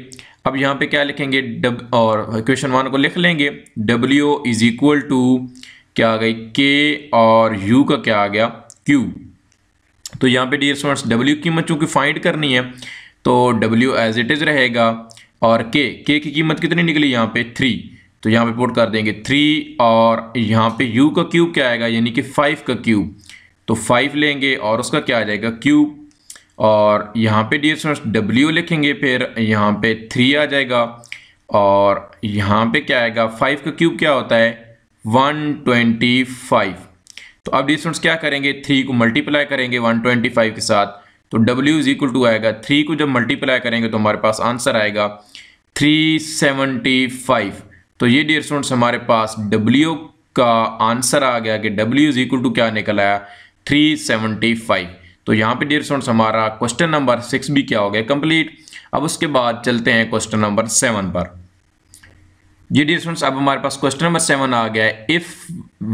A: अब यहाँ पे क्या लिखेंगे डब और इक्वेशन वन को लिख लेंगे डब्ल्यू इज इक्वल टू क्या आ गई के और यू का क्या आ गया क्यू तो यहाँ पे डियर स्टूडेंट्स डब्ल्यू कीमत चूंकि फाइंड करनी है तो डब्ल्यू एज इट इज़ रहेगा और के के की कीमत कितनी निकली यहाँ पे थ्री तो यहाँ पे पुट कर देंगे थ्री और यहाँ पे यू का क्यूब क्या आएगा यानी कि फाइव का क्यूब तो फाइव लेंगे और उसका क्या आ जाएगा क्यूब और यहाँ पे डी स्टूडेंट्स डब्ल्यू लिखेंगे फिर यहाँ पे थ्री आ जाएगा और यहाँ पे क्या आएगा फाइव का क्यूब क्या होता है वन ट्वेंटी फाइव तो अब डिस्टेंस क्या करेंगे थ्री को मल्टीप्लाई करेंगे वन ट्वेंटी फाइव के साथ तो डब्ल्यू इज इक्वल टू आएगा थ्री को जब मल्टीप्लाई करेंगे तो हमारे पास आंसर आएगा थ्री सेवनटी फाइव तो ये डियर स्टूडेंट्स हमारे पास डब्ल्यू का आंसर आ गया कि डब्ल्यू इज इक्वल टू क्या निकल आया थ्री सेवनटी फाइव तो यहाँ पे डियर स्टूडेंट्स हमारा क्वेश्चन नंबर सिक्स भी क्या हो गया कंप्लीट अब उसके बाद चलते हैं क्वेश्चन नंबर सेवन पर ये डियर स्टूडेंट्स अब हमारे पास क्वेश्चन नंबर सेवन आ गया है if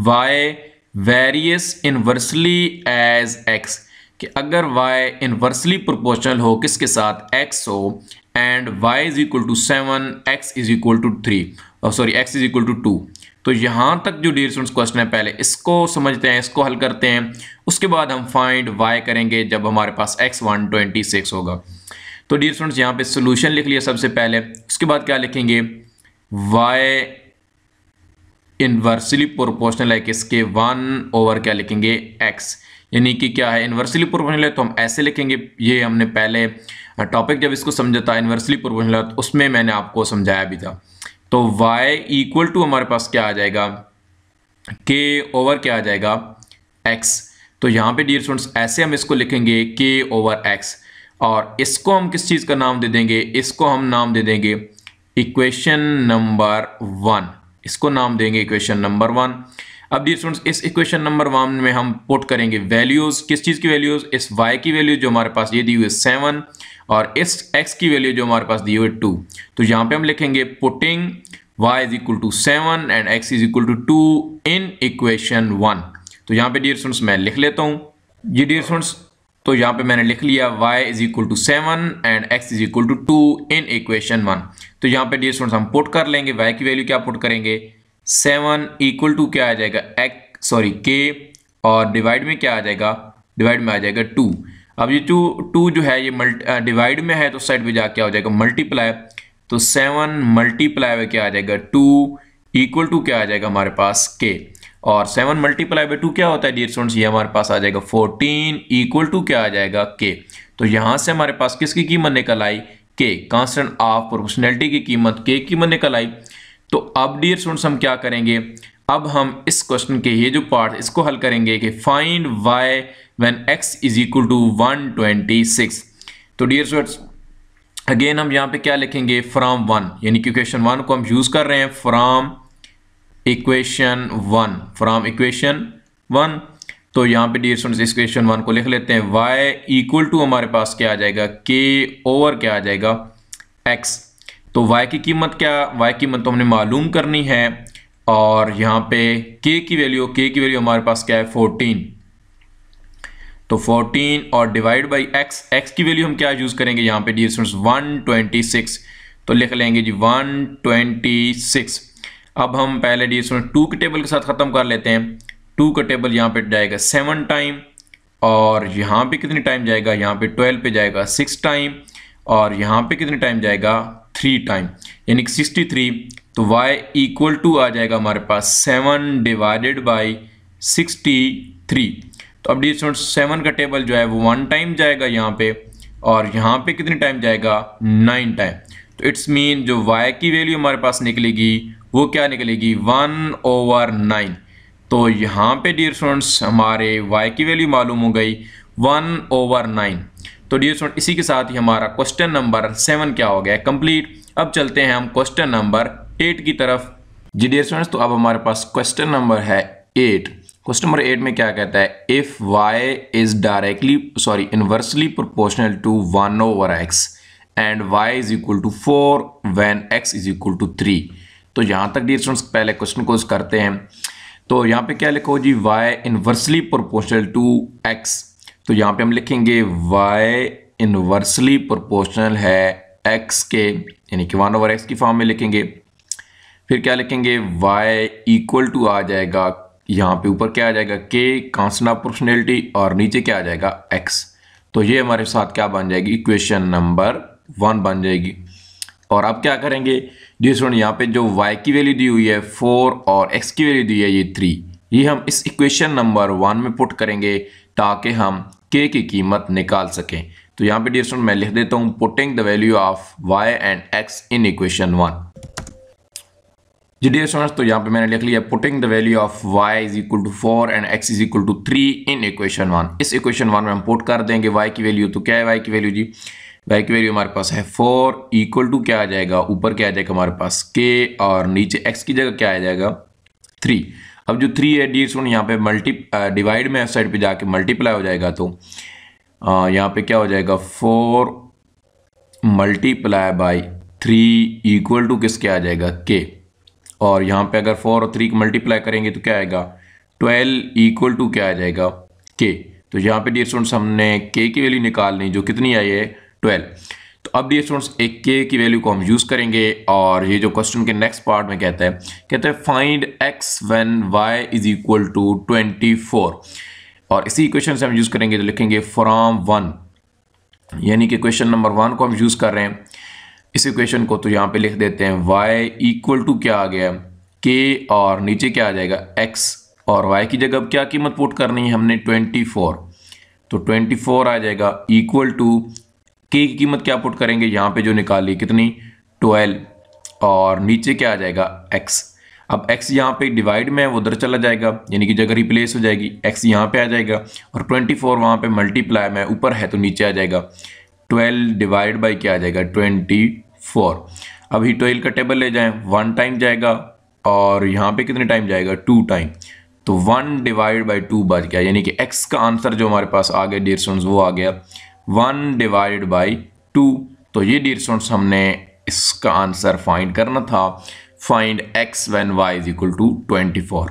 A: Y varies inversely as X कि अगर वाई इनवर्सली प्रोपोर्शनल हो किसके साथ एक्स हो and Y is equal to seven X is equal to three sorry X is equal to two तो यहाँ तक जो डियर स्टूडेंट्स क्वेश्चन है पहले इसको समझते हैं इसको हल करते हैं उसके बाद हम फाइंड वाई करेंगे जब हमारे पास एक्स वन ट्वेंटी सिक्स होगा तो डियर स्टूडेंट्स यहाँ पे सोल्यूशन लिख लिया सबसे पहले उसके बाद क्या लिखेंगे वाई इन्वर्सली प्रोपोर्शनल है किसके वन ओवर क्या लिखेंगे एक्स यानी कि क्या है इन्वर्सली प्रोपोर्शनल है तो हम ऐसे लिखेंगे ये हमने पहले टॉपिक जब इसको समझा था इन्वर्सली प्रोपोर्शनल तो उसमें मैंने आपको समझाया भी था तो y इक्वल टू हमारे पास क्या आ जाएगा k ओवर क्या आ जाएगा x तो यहाँ पे डियर स्टूडेंट्स ऐसे हम इसको लिखेंगे k ओवर x और इसको हम किस चीज़ का नाम दे देंगे इसको हम नाम दे देंगे इक्वेशन नंबर वन इसको नाम देंगे इक्वेशन नंबर वन अब डी स्टूडेंट्स इस इक्वेशन नंबर वन में हम पुट करेंगे वैल्यूज़ किस चीज़ की वैल्यूज़ इस वाई की वैल्यू जो हमारे पास ये दी हुई है सेवन और इस एक्स की वैल्यू जो हमारे पास दी हुई है टू तो यहाँ पे हम लिखेंगे putting Y is equal to seven and x is equal to two in equation one तो यहाँ पे डियर स्टूडेंट्स मैं लिख लेता हूँ ये डियर स्टूडेंट्स तो यहाँ पे मैंने लिख लिया y is equal to seven and x is equal to two in equation one तो यहाँ पे डी स्टूडेंट्स हम पुट कर लेंगे y की वैल्यू क्या पुट करेंगे सेवन इक्वल टू क्या आ जाएगा x सॉरी k और डिवाइड में क्या आ जाएगा डिवाइड में आ जाएगा टू अब ये टू टू जो है ये डिवाइड में है तो साइड में जा क्या हो जाएगा मल्टीप्लाई तो सेवन मल्टीप्लाई में क्या आ जाएगा टू इक्वल टू क्या आ जाएगा हमारे पास के और सेवन मल्टीप्लाई बाई टू क्या होता है डियर स्टूडेंट्स ये हमारे पास आ जाएगा फोर्टीन इक्वल टू क्या आ जाएगा के तो यहाँ से हमारे पास किसकी कीमत निकल आई के कांस्टेंट ऑफ प्रोपोर्शनैलिटी की कीमत के कीमत निकल आई तो अब डियर स्टूडेंट्स हम क्या करेंगे अब हम इस क्वेश्चन के ये जो पार्ट इसको हल करेंगे कि find Y when X is equal to one twenty six तो डियर स्टूडेंट्स अगेन हम यहाँ पे क्या लिखेंगे फ्राम वन यानी कि क्वेश्चन वन को हम यूज़ कर रहे हैं from equation one from equation one तो यहाँ पे डियर स्टूडेंट इस क्वेश्चन वन को लिख लेते हैं y इक्वल टू हमारे पास क्या आ जाएगा k ओवर क्या आ जाएगा x तो y की कीमत क्या y की कीमत तो हमने मालूम करनी है और यहाँ पे k की वैल्यू k की वैल्यू हमारे पास क्या है 14 तो 14 और डिवाइड बाई x x की वैल्यू हम क्या यूज़ करेंगे यहाँ पे डियर स्टूडेंट्स 126 तो लिख लेंगे जी 126 अब हम पहले डी टू के टेबल के साथ ख़त्म कर लेते हैं टू का टेबल यहाँ पे जाएगा सेवन टाइम और यहाँ पे कितने टाइम जाएगा यहाँ पे ट्वेल्व पे जाएगा सिक्स टाइम और यहाँ पे कितने टाइम जाएगा थ्री टाइम यानी कि सिक्सटी थ्री तो y इक्वल टू आ जाएगा हमारे पास seven divided by sixty three तो अब डी स्टूडेंट सेवन का टेबल जो है वो वन टाइम जाएगा यहाँ पे और यहाँ पे कितने टाइम जाएगा नाइन टाइम तो इट्स मीन जो y की वैल्यू हमारे पास निकलेगी वो क्या निकलेगी वन ओवर नाइन तो यहाँ पे डियर स्टूडेंट्स हमारे वाई की वैल्यू मालूम हो गई वन ओवर नाइन तो डियर स्टूडेंट इसी के साथ ही हमारा क्वेश्चन नंबर सेवन क्या हो गया कंप्लीट अब चलते हैं हम क्वेश्चन नंबर एट की तरफ जी डियर स्टूडेंट्स तो अब हमारे पास क्वेश्चन नंबर है एट क्वेश्चन नंबर एट में क्या कहता है if y is directly sorry inversely proportional to one over x and y is equal to four when x is equal to three तो यहाँ तक डी स्टूडेंट्स पहले question को करते हैं तो यहाँ पे क्या लिखो जी y inversely proportional to x तो यहाँ पे हम लिखेंगे वाई इनवर्सली प्रोपोर्शनल है एक्स के यानी कि वन ओवर एक्स की फॉर्म में लिखेंगे फिर क्या लिखेंगे वाई इक्वल टू आ जाएगा यहाँ पे ऊपर क्या आ जाएगा के कांस्टेंट ऑफ प्रोपोर्शनैलिटी और नीचे क्या आ जाएगा एक्स तो ये हमारे साथ क्या बन जाएगी इक्वेशन नंबर वन बन जाएगी और अब क्या करेंगे डी स्टूडेंट यहाँ पे जो y की वैल्यू दी हुई है फोर और x की वैल्यू दी है ये थ्री ये हम इस इक्वेशन नंबर वन में पुट करेंगे ताकि हम k की कीमत निकाल सकें तो यहाँ पे डी स्टूडेंट मैं लिख देता हूँ putting the value of y and x in equation one जी डी स्टूडेंट तो यहाँ पे मैंने लिख लिया putting the value of y is equal to four and x is equal to three in equation one इस इक्वेशन वन में हम पुट कर देंगे y की वैल्यू तो क्या है y की वैल्यू जी बैक वैल्यू हमारे पास है फोर इक्वल टू क्या आ जाएगा ऊपर क्या आ जाएगा हमारे पास के और नीचे एक्स की जगह क्या आ जाएगा थ्री अब जो थ्री है डी स्टूडेंट यहाँ पे मल्टी डिवाइड में एफ साइड पे जाके मल्टीप्लाई हो जाएगा तो यहाँ पे क्या हो जाएगा four multiply by three equal to किसके आ जाएगा के और यहाँ पे अगर फोर और थ्री को मल्टीप्लाई करेंगे तो क्या आएगा ट्वेल्व इक्वल टू क्या आ जाएगा के तो यहाँ पे डी स्टूडेंट्स हमने के की वैल्यू निकालनी जो कितनी आई है ट्वेल्व तो अब डी स्टूडेंट्स एक के की वैल्यू को हम यूज़ करेंगे और ये जो क्वेश्चन के नेक्स्ट पार्ट में कहता है कहते हैं find x when y is equal to twenty four और इसी इक्वेशन से हम यूज़ करेंगे तो लिखेंगे फ्राम वन यानी कि क्वेश्चन नंबर वन को हम यूज़ कर रहे हैं इस इक्वेशन को तो यहाँ पे लिख देते हैं वाई इक्वल टू क्या आ गया के और नीचे क्या आ जाएगा एक्स और वाई की जगह अब क्या कीमत पुट करनी है हमने फोर तो फ़ोर आ जाएगा इक्वल टू के की कीमत क्या पुट करेंगे यहाँ पे जो निकाली कितनी ट्वेल्व और नीचे क्या आ जाएगा एक्स अब एक्स यहाँ पे डिवाइड में है वो उधर चला जाएगा यानी कि जगह रिप्लेस हो जाएगी एक्स यहाँ पे आ जाएगा और ट्वेंटी फोर वहाँ पर मल्टीप्लाई में ऊपर है तो नीचे आ जाएगा ट्वेल्व डिवाइड बाई क्या आ जाएगा ट्वेंटी फोर अभी ट्वेल्व का टेबल ले जाए वन टाइम जाएगा और यहाँ पे कितने टाइम जाएगा टू टाइम तो वन डिवाइड बाई टू बच गया यानी कि एक्स का आंसर जो हमारे पास आ गया डियर स्टूडेंट्स वो आ गया वन डिवाइड बाई टू तो ये डियर स्टूडेंट्स हमने इसका आंसर फाइंड करना था find x when y is equal to twenty four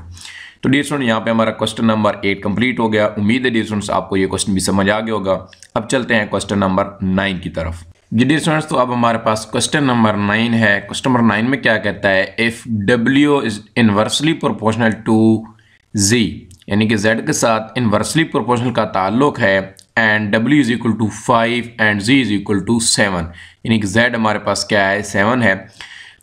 A: तो डियर स्टूडेंट यहाँ पे हमारा क्वेश्चन नंबर एट कंप्लीट हो गया उम्मीद है डियर स्टूडेंट्स आपको ये क्वेश्चन भी समझ आ गया होगा अब चलते हैं क्वेश्चन नंबर नाइन की तरफ जी डियर स्टूडेंट्स तो अब हमारे पास क्वेश्चन नंबर नाइन है क्वेश्चन नंबर नाइन में क्या कहता है इफ़ डब्ल्यू is inversely proportional to z यानी कि जेड के साथ इनवर्सली प्रोपोर्शनल का ताल्लुक है एंड डब्ल्यू is equal to five and z is equal to seven यानी कि जेड हमारे पास क्या है सेवन है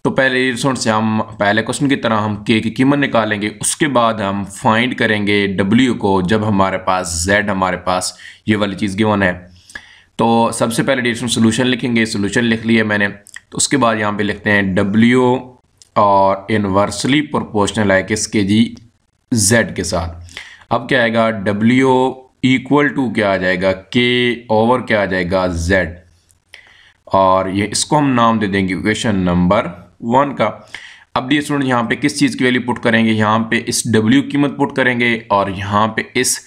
A: तो पहले रिसोर्ट से हम पहले क्वेश्चन की तरह हम के की कीमत निकालेंगे उसके बाद हम फाइंड करेंगे W को जब हमारे पास Z हमारे पास ये वाली चीज़ गिवन है तो सबसे पहले डिशन सोल्यूशन लिखेंगे सोल्यूशन लिख लिया मैंने तो उसके बाद यहाँ पे लिखते हैं W और इनवर्सली प्रोपोर्शनल है किसके जी Z के साथ अब क्या आएगा डब्ल्यू इक्वल टू क्या आ जाएगा के ओवर क्या आ जाएगा जेड और ये इसको हम नाम दे देंगे क्वेश्चन नंबर वन का अब ये स्टूडेंट यहाँ पे किस चीज़ की वैल्यू पुट करेंगे यहाँ पे इस डब्ल्यू कीमत पुट करेंगे और यहाँ पे इस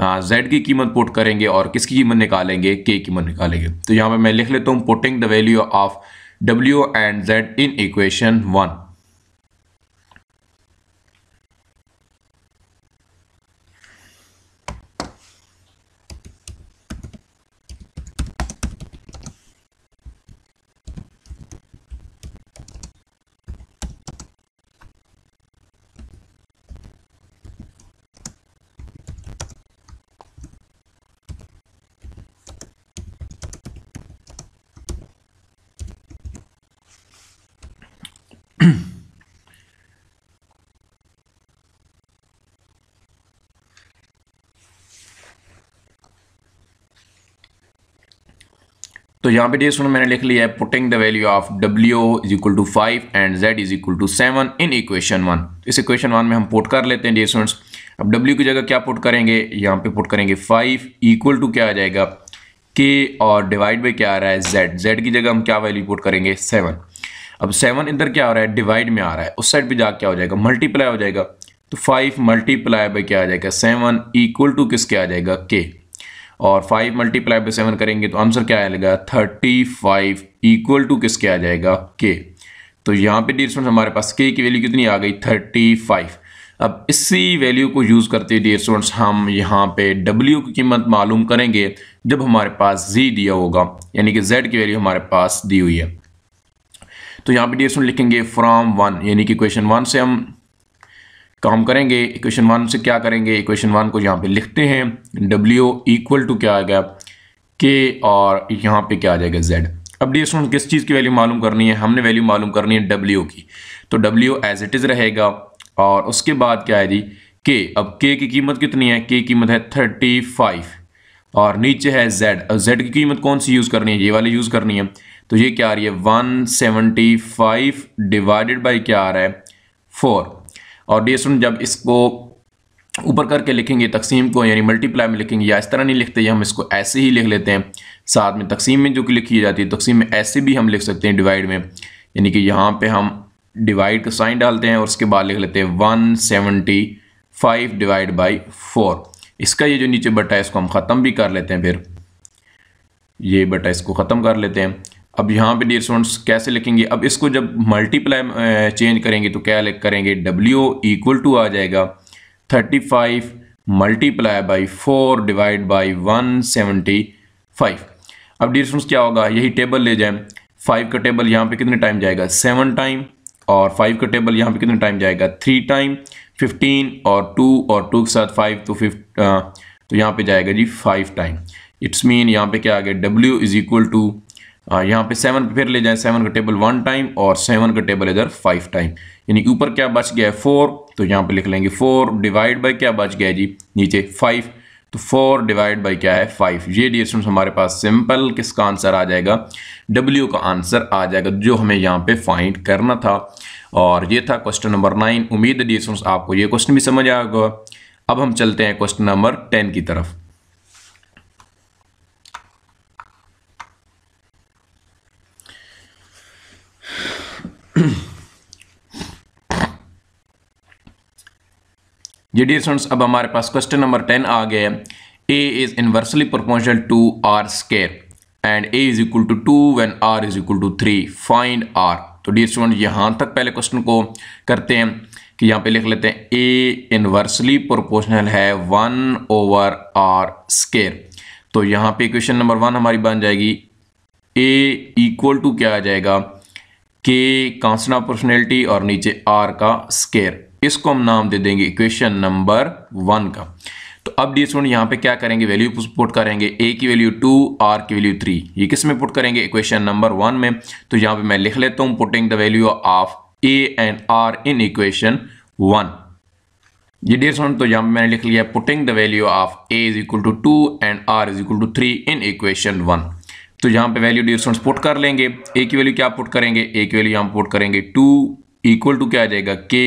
A: जेड की कीमत पुट करेंगे और किसकी कीमत निकालेंगे के कीमत निकालेंगे तो यहाँ पे मैं लिख लेता हूँ पुटिंग द वैल्यू ऑफ डब्ल्यू and z in equation one तो यहाँ पे डियर मैंने लिख लिया है पुटिंग द वैल्यू ऑफ डब्ल्यू is equal to five and z is equal to seven in equation one इस इक्वेशन वन में हम पुट कर लेते हैं डी स्टूडेंट्स अब डब्ल्यू की जगह क्या पुट करेंगे यहाँ पे पुट करेंगे फाइव इक्वल टू क्या आ जाएगा के और डिवाइड बाई क्या आ रहा है जेड जेड की जगह हम क्या वैल्यू पुट करेंगे सेवन अब सेवन इधर क्या हो रहा है डिवाइड में आ रहा है उस साइड पर जा क्या हो जाएगा मल्टीप्लाई हो जाएगा तो फाइव मल्टीप्लाई बाई क्या आ जाएगा सेवन इक्वल टू किसके आ जाएगा के और फाइव मल्टीप्लाई बाई सेवन करेंगे तो आंसर क्या आएगा थर्टी फाइव इक्वल टू किसके आ जाएगा के तो यहाँ पे डियर स्टूडेंट्स हमारे पास के की वैल्यू कितनी आ गई थर्टी फाइव अब इसी वैल्यू को यूज़ करते हुए डियर स्टूडेंट्स हम यहाँ पे डब्ल्यू की कीमत मालूम करेंगे जब हमारे पास जी दिया होगा यानी कि जेड की वैल्यू हमारे पास दी हुई है तो यहाँ पे डियर स्टूडेंट लिखेंगे फ्रॉम वन यानी कि क्वेश्चन वन से हम तो हम करेंगे इक्वेशन वन से क्या करेंगे इक्वेशन वन को यहाँ पे लिखते हैं डब्ल्यू इक्वल टू क्या आ गया के और यहाँ पे क्या आ जाएगा जेड अब डी स्टूडेंट किस चीज़ की वैल्यू मालूम करनी है हमने वैल्यू मालूम करनी है W की तो डब्ल्यू एज इट इज़ रहेगा और उसके बाद क्या है जी के अब के की कीमत कितनी है के कीमत है थर्टी फाइव और नीचे है जेड अब जेड की कीमत कौन सी यूज़ करनी है ये वाली यूज़ करनी है तो ये क्या आ रही है one seventy five divided by क्या आ रहा है फोर और डी स्टूडेंट जब इसको ऊपर करके लिखेंगे तकसीम को यानी मल्टीप्लाई में लिखेंगे या इस तरह नहीं लिखते हम इसको ऐसे ही लिख लेते हैं साथ में तकसीम में जो कि लिखी जाती है तकसीम में ऐसे भी हम लिख सकते हैं डिवाइड में यानी कि यहाँ पे हम डिवाइड का साइन डालते हैं और उसके बाद लिख लेते हैं one seventy five divide by four इसका ये जो नीचे बटा है इसको हम ख़त्म भी कर लेते हैं फिर ये बटा इसको ख़त्म कर लेते हैं अब यहाँ पे डियर स्टूडेंट्स कैसे लिखेंगे अब इसको जब मल्टीप्लाई चेंज करेंगे तो क्या करेंगे डब्ल्यू इक्वल टू आ जाएगा thirty five multiply by four divide by one seventy five अब डियर स्टूडेंट्स क्या होगा यही टेबल ले जाएं फाइव का टेबल यहाँ पे कितने टाइम जाएगा सेवन टाइम और फाइव का टेबल यहाँ पे कितने टाइम जाएगा थ्री टाइम फिफ्टीन और टू और टू के साथ फाइव तो फिफ तो यहाँ पे जाएगा जी फाइव टाइम इट्स मीन यहाँ पे क्या आ गया डब्ल्यू इज इक्वल टू हाँ, यहाँ पे सेवन पे फिर ले जाएं सेवन का टेबल वन टाइम और सेवन का टेबल इधर फाइव टाइम यानी कि ऊपर क्या बच गया है फोर तो यहाँ पे लिख लेंगे फोर डिवाइड बाई क्या बच गया है जी नीचे फाइव तो फोर डिवाइड बाई क्या है फाइव ये डिस्टेंस हमारे पास सिंपल किसका आंसर आ जाएगा डब्ल्यू का आंसर आ जाएगा जो हमें यहाँ पे फाइंड करना था और ये था क्वेश्चन नंबर नाइन उम्मीद है आपको ये क्वेश्चन भी समझ आएगा अब हम चलते हैं क्वेश्चन नंबर टेन की तरफ जी डी स्टूडेंट्स अब हमारे पास क्वेश्चन नंबर टेन आ गया है a is inversely proportional to r square and a is equal to two when r is equal to three find r तो डी स्टूडेंट यहाँ तक पहले क्वेश्चन को करते हैं कि यहाँ पे लिख लेते हैं ए इनवर्सली प्रोपोर्शनल है वन ओवर आर स्केयर तो यहाँ पे क्वेश्चन नंबर वन हमारी बन जाएगी ए इक्वल टू क्या आ जाएगा के कांसना पर्सनैलिटी और नीचे आर का स्केयर इसको हम नाम दे देंगे इक्वेशन नंबर वन का तो अब डी स्टूडेंट यहाँ पे क्या करेंगे वैल्यू पुट करेंगे ए की वैल्यू टू आर की वैल्यू थ्री ये किस में पुट करेंगे इक्वेशन नंबर वन में तो यहाँ पे मैं लिख लेता हूँ putting the value of a and r in equation one ये डी स्टूडेंट तो यहाँ पे मैंने लिख लिया putting the value of a is equal to two and r is equal to three in equation one तो यहाँ पे वैल्यू डी एस पुट कर लेंगे ए की वैल्यू क्या पुट करेंगे ए की वैल्यू यहाँ पुट करेंगे टू इक्वल टू क्या आ जाएगा के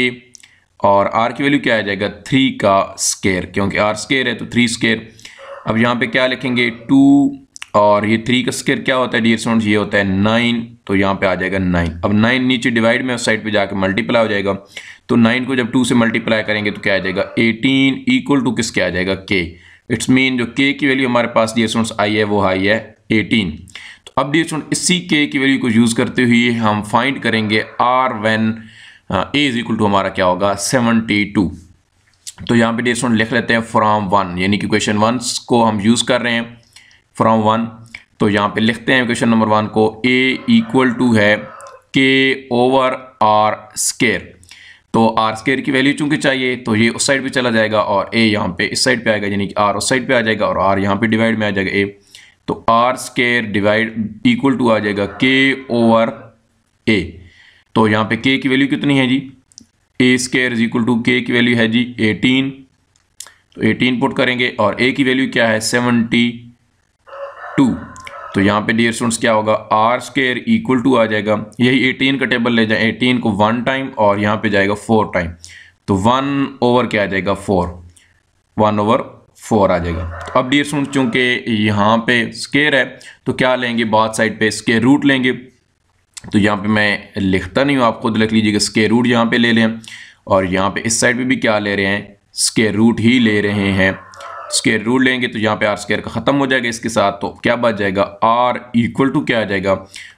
A: और आर की वैल्यू क्या आ जाएगा थ्री का स्केयर क्योंकि आर स्केयर है तो थ्री स्केयर अब यहाँ पे क्या लिखेंगे टू और ये थ्री का स्केयर क्या होता है डी स्टूडेंट्स ये होता है नाइन तो यहाँ पर आ जाएगा नाइन अब नाइन नीचे डिवाइड में उस साइड पर जाकर मल्टीप्लाई हो जाएगा तो नाइन को जब टू से मल्टीप्लाई करेंगे तो क्या आ जाएगा एटीन इक्वल टू किसके आ जाएगा के इट्स मीन जो के की वैल्यू हमारे पास डी स्टूडेंट्स आई है वो हाई है एटीन तो अब डी स्टूडेंट इसी के की वैल्यू को यूज़ करते हुए हम फाइंड करेंगे r when a is equal to हमारा क्या होगा सेवनटी टू तो यहाँ पे डी स्टूडेंट लिख लेते हैं फ्राम वन यानी कि क्वेश्चन वन को हम यूज़ कर रहे हैं फ्राम वन तो यहाँ पे लिखते हैं क्वेश्चन नंबर वन को ए इक्वल टू है के ओवर आर स्केयर तो आर स्केयर की वैल्यू चूंकि चाहिए तो ये उस साइड पे चला जाएगा और ए यहाँ पे इस साइड पे आएगा यानी कि आर उस साइड पे आ जाएगा और आर यहाँ पे डिवाइड में आ जाएगा ए तो r square divide equal to आ जाएगा के ओवर ए तो यहाँ पे के की वैल्यू कितनी है जी a square is equal to k की वैल्यू है जी 18 तो 18 पुट करेंगे और ए की वैल्यू क्या है 72 तो यहाँ पे डियर स्टूडेंट्स क्या होगा आर स्केयर इक्वल टू आ जाएगा यही 18 का टेबल ले जाए 18 को वन टाइम और यहाँ पे जाएगा फोर टाइम तो वन ओवर क्या आ जाएगा फोर वन ओवर फोर आ जाएगा अब डियर स्टूडेंट चूंकि यहाँ पे स्केयर है तो क्या लेंगे बाद साइड पे स्केयर रूट लेंगे तो यहाँ पे मैं लिखता नहीं हूँ आप खुद लिख लीजिएगा स्केयर रूट यहाँ पे ले लें और यहाँ पे इस साइड पे भी क्या ले रहे हैं स्केयर रूट ही ले रहे हैं स्केयर रूट लेंगे तो यहाँ पे आर स्केयर का ख़त्म हो जाएगा इसके साथ तो क्या बच जाएगा आर इक्वल टू क्या आ जाएगा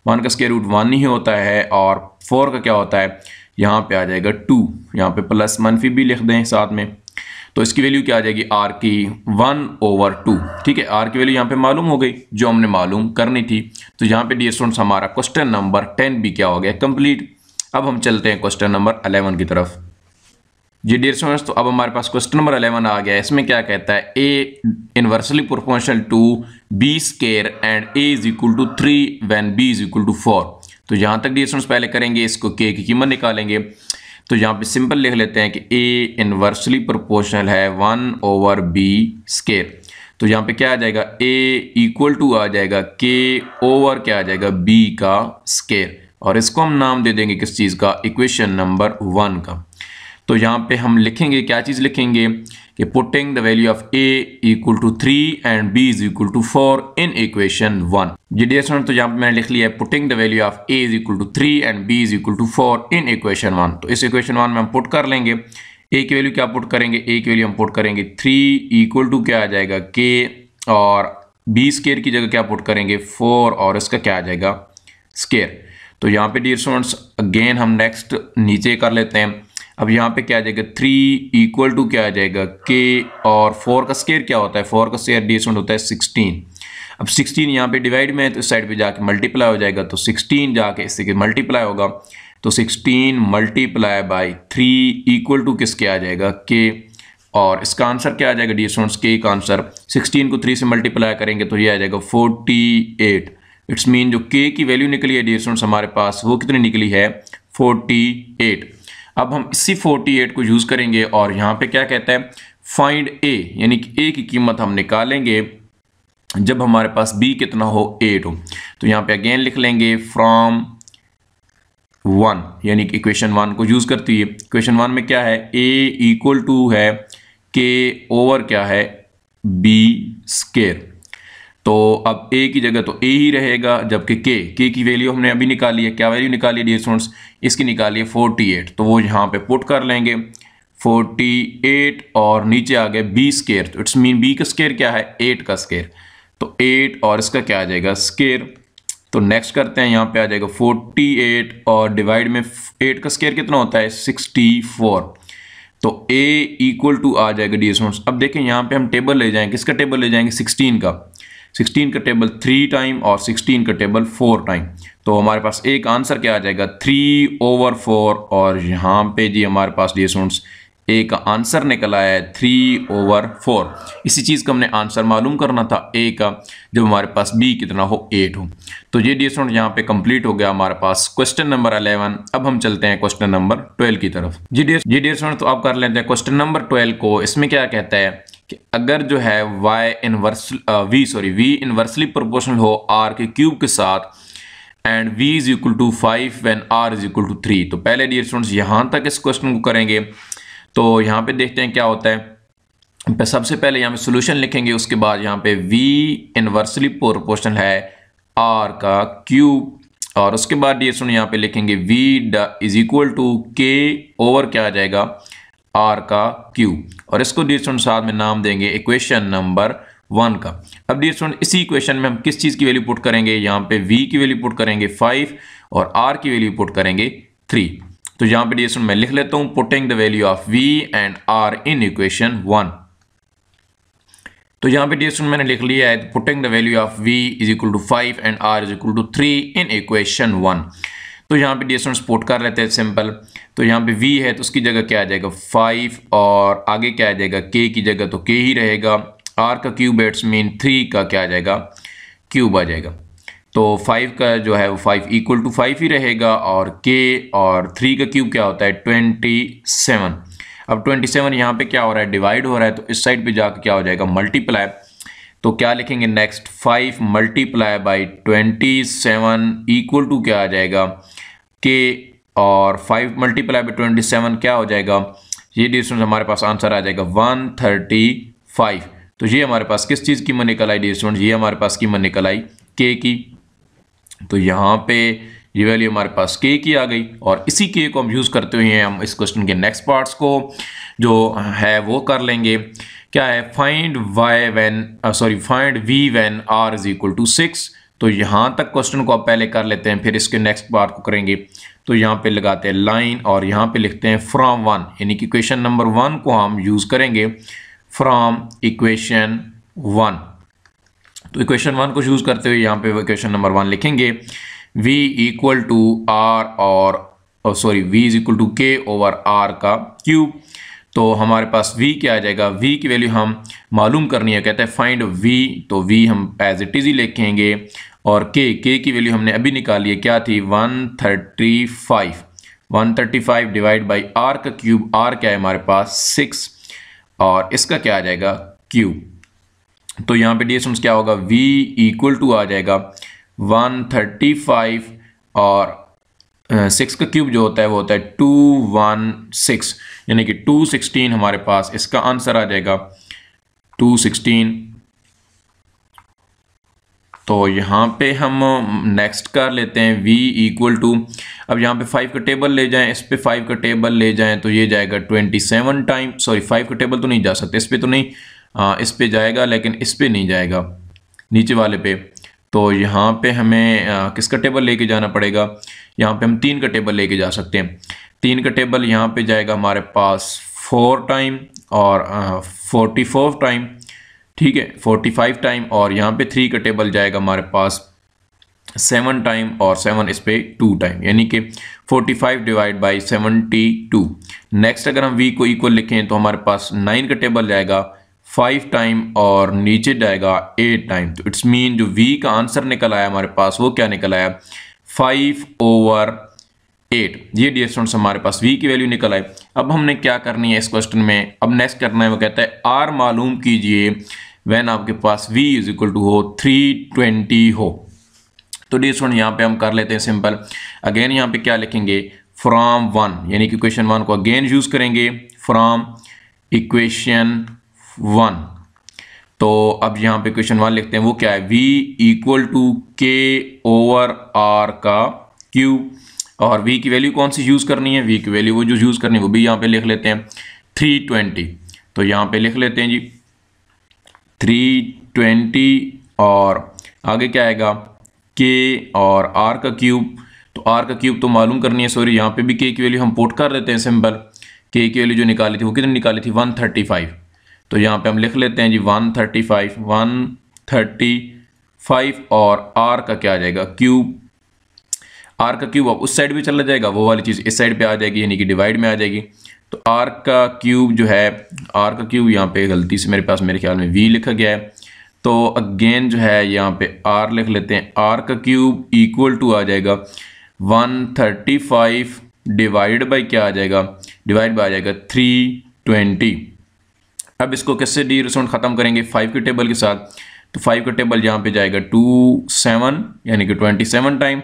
A: वन का स्केयर रूट वन ही होता है और फोर का क्या होता है यहाँ पे आ जाएगा टू यहाँ पे प्लस मनफी भी लिख दें साथ में तो इसकी वैल्यू क्या आ जाएगी आर की वन ओवर टू ठीक है आर की वैल्यू यहाँ पे मालूम हो गई जो हमने मालूम करनी थी तो यहाँ पे डी स्टूडेंट्स हमारा क्वेश्चन नंबर टेन भी क्या हो गया कंप्लीट अब हम चलते हैं क्वेश्चन नंबर अलेवन की तरफ जी डियर स्टूडेंट्स तो अब हमारे पास क्वेश्चन नंबर अलेवन आ गया इसमें क्या कहता है a inversely proportional to b square and a is equal to three when b is equal to four तो यहाँ तक डियर स्टूडेंट्स पहले करेंगे इसको के की कीमत निकालेंगे तो यहाँ पे सिंपल लिख लेते हैं कि ए इन्वर्सली प्रोपोर्शनल है वन ओवर बी स्केयर तो यहाँ पे क्या आ जाएगा ए इक्वल टू आ जाएगा के ओवर क्या आ जाएगा बी का स्केयर और इसको हम नाम दे देंगे किस चीज़ का इक्वेशन नंबर वन का तो यहाँ पे हम लिखेंगे क्या चीज़ लिखेंगे you're putting the value of a equal to 3 and b is equal to 4 in equation 1 जी डियर स्टूडेंट तो यहाँ पर मैंने लिख लिया है putting the value of a is equal to three and b is equal to four in equation one तो इस इक्वेशन वन में हम पुट कर लेंगे ए की वैल्यू क्या पुट करेंगे ए की वैल्यू हम पुट करेंगे थ्री इक्वल टू क्या आ जाएगा के और बी स्केयर की जगह क्या पुट करेंगे फोर और इसका क्या आ जाएगा स्केयर तो यहाँ पे डियर स्टूडेंट्स अगेन हम नेक्स्ट नीचे कर लेते हैं अब यहाँ पे क्या आ जाएगा थ्री इक्वल टू क्या आ जाएगा के और फोर का स्केयर क्या होता है फोर का स्केयर डिसेंट होता है सिक्सटीन अब सिक्सटीन यहाँ पे डिवाइड में है तो इस साइड पर जाके मल्टीप्लाई हो जाएगा तो सिक्सटीन जाके इससे के मल्टीप्लाई होगा तो sixteen multiply by three equal to किसके आ जाएगा के और इसका आंसर क्या आ जाएगा डी स्टूडेंट्स के का आंसर सिक्सटीन को थ्री से मल्टीप्लाई करेंगे तो ये आ जाएगा फोर्टी एट इट्स मीन जो के की वैल्यू निकली है डी स्टूडेंट्स हमारे पास वो कितनी निकली है फोर्टी एट अब हम इसी 48 को यूज़ करेंगे और यहाँ पे क्या कहते हैं फाइंड ए यानी कि ए की कीमत हम निकालेंगे जब हमारे पास बी कितना हो एट हो तो यहाँ पे अगेन लिख लेंगे फ्रॉम वन यानी कि इक्वेशन वन को यूज़ करती है इक्वेशन वन में क्या है ए इक्वल टू है के ओवर क्या है बी स्केयर तो अब ए की जगह तो ए ही रहेगा जबकि के के की वैल्यू हमने अभी निकाली है क्या वैल्यू निकाली है स्टूडेंट्स इसकी निकाली है फोर्टी एट तो वो यहाँ पे पुट कर लेंगे फोर्टी एट और नीचे आ गए बी स्केयर तो इट्स मीन बी का स्केयर क्या है एट का स्केयर तो एट और इसका क्या आ जाएगा स्केयर तो नेक्स्ट करते हैं यहाँ पर आ जाएगा एट और डिवाइड में एट का स्केयर कितना होता है फोर तो a इक्वल टू आ जाएगा डी अब देखें यहाँ पे हम टेबल ले जाएंगे किसका टेबल ले जाएंगे 16 का सिक्सटीन का टेबल थ्री टाइम और सिक्सटीन का टेबल फोर टाइम तो हमारे पास एक आंसर क्या आ जाएगा थ्री ओवर फोर और यहाँ पे जी हमारे पास डी स्टूडेंट्स एक आंसर निकल आया है थ्री ओवर फोर इसी चीज़ का हमने आंसर मालूम करना था ए का जब हमारे पास बी कितना हो एट हो तो ये डी स्टूडेंट यहाँ पे कंप्लीट हो गया हमारे पास क्वेश्चन नंबर अलेवन अब हम चलते हैं क्वेश्चन नंबर ट्वेल्व की तरफ जी डी जी डी स्टूडेंट तो आप कर लेते हैं क्वेश्चन नंबर ट्वेल्व को इसमें क्या कहता है कि अगर जो है y inverse v sorry v inversely proportional हो r के क्यूब के साथ and v is equal to five when r is equal to three तो पहले डियर स्टूडेंट्स यहाँ तक इस क्वेश्चन को करेंगे तो यहाँ पे देखते हैं क्या होता है सबसे पहले यहाँ पे सोल्यूशन लिखेंगे उसके बाद यहाँ पे v इनवर्सली प्रोपोर्शनल है r का क्यूब और उसके बाद डियर स्टूडेंट यहाँ पे लिखेंगे v is equal to k over क्या आ जाएगा आर का क्यू और इसको डियर स्टूडेंट साथ में नाम देंगे इक्वेशन नंबर वन का अब डियर स्टूडेंट इसी इक्वेशन में हम किस चीज़ की वैल्यू पुट करेंगे यहाँ पे वी की वैल्यू पुट करेंगे फाइव और आर की वैल्यू पुट करेंगे थ्री तो यहाँ पे डियर स्टूडेंट मैं लिख लेता हूँ putting the value of v and r in equation one तो यहाँ पे डियर स्टूडेंट मैंने लिख लिया है putting the value of v is equal to five and r is equal to three in equation one तो यहाँ पे डी एस सपोर्ट कर लेते हैं सिंपल तो यहाँ पे वी है तो उसकी जगह क्या आ जाएगा फाइव और आगे क्या आ जाएगा के की जगह तो के ही रहेगा आर का क्यूब एट्स मीन थ्री का क्या आ जाएगा क्यूब आ जाएगा तो फाइव का जो है वो फाइव इक्वल टू फाइव ही रहेगा और के और थ्री का क्यूब क्या होता है ट्वेंटी सेवन अब ट्वेंटी सेवन यहाँ पर क्या हो रहा है डिवाइड हो रहा है तो इस साइड पर जाकर क्या हो जाएगा मल्टीप्लाई तो क्या लिखेंगे next five multiply by twenty seven equal to क्या आ जाएगा के और five multiply by twenty seven क्या हो जाएगा ये डिस्टेंस हमारे पास आंसर आ जाएगा वन थर्टी फाइव तो ये हमारे पास किस चीज़ की मन निकल आई डिस्टेंस ये हमारे पास की मन निकल आई के की तो यहाँ पे ये वैल्यू हमारे पास के की आ गई और इसी के को हम यूज़ करते हुए हम इस क्वेश्चन के नेक्स्ट पार्ट्स को जो है वो कर लेंगे क्या है find y when sorry find v when are is equal to six तो यहाँ तक क्वेश्चन को आप पहले कर लेते हैं फिर इसके नेक्स्ट पार्ट को करेंगे तो यहाँ पे लगाते हैं लाइन और यहाँ पे लिखते हैं फ्रॉम वन यानी कि इक्वेशन नंबर वन को हम यूज़ करेंगे फ्रॉम इक्वेशन वन तो इक्वेशन वन को यूज़ करते हुए यहाँ पे इक्वेशन नंबर वन लिखेंगे v इक्वल टू आर और sorry oh, v is equal to के ओवर आर का क्यूब तो हमारे पास v क्या आ जाएगा v की वैल्यू हम मालूम करनी है कहते हैं फाइंड v तो v हम एज इट इज़ ही लिखेंगे और k k की वैल्यू हमने अभी निकाली है क्या थी 135 135 डिवाइड बाई r का क्यूब r क्या है हमारे पास 6 और इसका क्या आ जाएगा क्यूब तो यहाँ पे डिस्टेंस क्या होगा v इक्वल टू आ जाएगा 135 और सिक्स का क्यूब जो होता है वो होता है टू वन सिक्स यानी कि टू सिक्सटीन हमारे पास इसका आंसर आ जाएगा टू सिक्सटीन तो यहाँ पे हम नेक्स्ट कर लेते हैं v इक्वल टू अब यहाँ पे फाइव का टेबल ले जाएं इस पे फाइव का टेबल ले जाएं तो ये जाएगा twenty seven time sorry five का टेबल तो नहीं जा सकते इस पर तो नहीं आ, इस पे जाएगा लेकिन इस पे नहीं जाएगा नीचे वाले पे तो यहाँ पे हमें किसका टेबल लेके जाना पड़ेगा यहाँ पे हम तीन का टेबल लेके जा सकते हैं तीन का टेबल यहाँ पे जाएगा हमारे पास फोर टाइम और फोर्टी फोर टाइम ठीक है फोर्टी फाइव टाइम और यहाँ पे थ्री का टेबल जाएगा हमारे पास सेवन टाइम और सेवन इस पर टू टाइम यानी कि forty five divide by seventy two next अगर हम वी को इक्वल लिखें तो हमारे पास नाइन का टेबल जाएगा फाइव टाइम और नीचे जाएगा एट टाइम तो इट्स मीन जो वी का आंसर निकल आया हमारे पास वो क्या निकल आया फाइव ओवर एट ये डी स्टूडेंट्स हमारे पास वी की वैल्यू निकल आए अब हमने क्या करनी है इस क्वेश्चन में अब नेक्स्ट करना है वो कहता है आर मालूम कीजिए वैन आपके पास वी इज इक्वल टू हो थ्री ट्वेंटी हो तो डी स्टूडेंट यहाँ पे हम कर लेते हैं सिंपल अगेन यहाँ पे क्या लिखेंगे फ्राम वन यानी कि क्वेश्चन वन को अगेन यूज़ करेंगे फ्राम इक्वेशन वन तो अब यहाँ पे क्वेश्चन वन लिखते हैं वो क्या है वी इक्वल टू के ओवर आर का क्यू और वी की वैल्यू कौन सी यूज़ करनी है वी की वैल्यू वो जो यूज़ करनी है वो भी यहाँ पे लिख लेते हैं थ्री ट्वेंटी तो यहाँ पे लिख लेते हैं जी थ्री ट्वेंटी और आगे क्या आएगा के और आर का क्यूब तो आर का क्यूब तो मालूम करनी है सॉरी यहाँ पे भी के की वैल्यू हम पोट कर देते हैं सिंपल के की वैल्यू जो निकाली थी वो कितनी निकाली थी फाइव तो यहाँ पे हम लिख लेते हैं जी one thirty five one thirty five और आर का क्या आ जाएगा क्यूब आर का क्यूब अब उस साइड भी चला जाएगा वो वाली चीज़ इस साइड पे आ जाएगी यानी कि डिवाइड में आ जाएगी तो आर का क्यूब जो है आर का क्यूब यहाँ पे गलती से मेरे पास मेरे ख्याल में वी लिखा गया है तो अगेन जो है यहाँ पे आर लिख लेते हैं आर का क्यूब इक्वल टू आ जाएगा one thirty five divide by क्या आ जाएगा डिवाइड बाई आ जाएगा थ्री ट्वेंटी अब इसको कैसे डी रेस्टोरेंट ख़त्म करेंगे फाइव के टेबल के साथ तो फाइव का टेबल यहाँ पे जाएगा टू सेवन यानी कि ट्वेंटी सेवन टाइम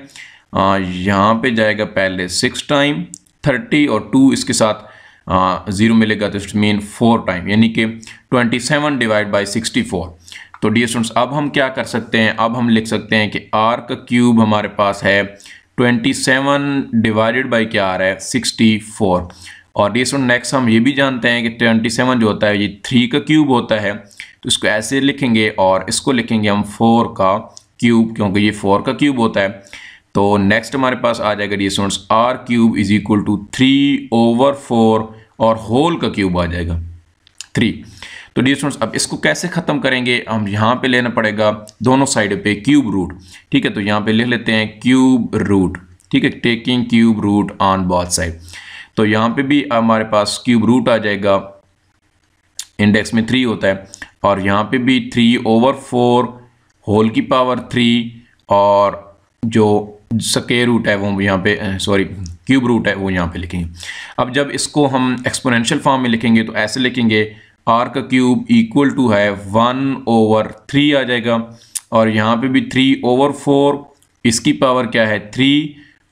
A: यहाँ पे जाएगा पहले सिक्स टाइम थर्टी और टू इसके साथ ज़ीरो मिलेगा तो इट्स मीन फोर टाइम यानी कि twenty seven divide by sixty four तो डी स्टूडेंट्स अब हम क्या कर सकते हैं अब हम लिख सकते हैं कि आर का क्यूब हमारे पास है ट्वेंटी सेवन डिवाइडेड बाई क्या आ रहा है सिक्सटी फोर और ये सुन नेक्स्ट हम ये भी जानते हैं कि ट्वेंटी सेवन जो होता है ये थ्री का क्यूब होता है तो इसको ऐसे लिखेंगे और इसको लिखेंगे हम फोर का क्यूब क्योंकि ये फोर का क्यूब होता है तो नेक्स्ट हमारे पास आ जाएगा ये सुन R cube is equal to three over four और होल का क्यूब आ जाएगा थ्री तो डी स्टूडेंट्स अब इसको कैसे ख़त्म करेंगे हम यहाँ पे लेना पड़ेगा दोनों साइड पे क्यूब रूट ठीक है तो यहाँ पे लिख लेते हैं क्यूब रूट ठीक है taking cube root on both side तो यहाँ पे भी हमारे पास क्यूब रूट आ जाएगा इंडेक्स में थ्री होता है और यहाँ पे भी थ्री ओवर फोर होल की पावर थ्री और जो स्केयर रूट है वो यहाँ पे सॉरी क्यूब रूट है वो यहाँ पे लिखेंगे अब जब इसको हम एक्सपोनेंशियल फॉर्म में लिखेंगे तो ऐसे लिखेंगे आर का क्यूब इक्वल टू है वन ओवर थ्री आ जाएगा और यहाँ पे भी थ्री ओवर फोर इसकी पावर क्या है थ्री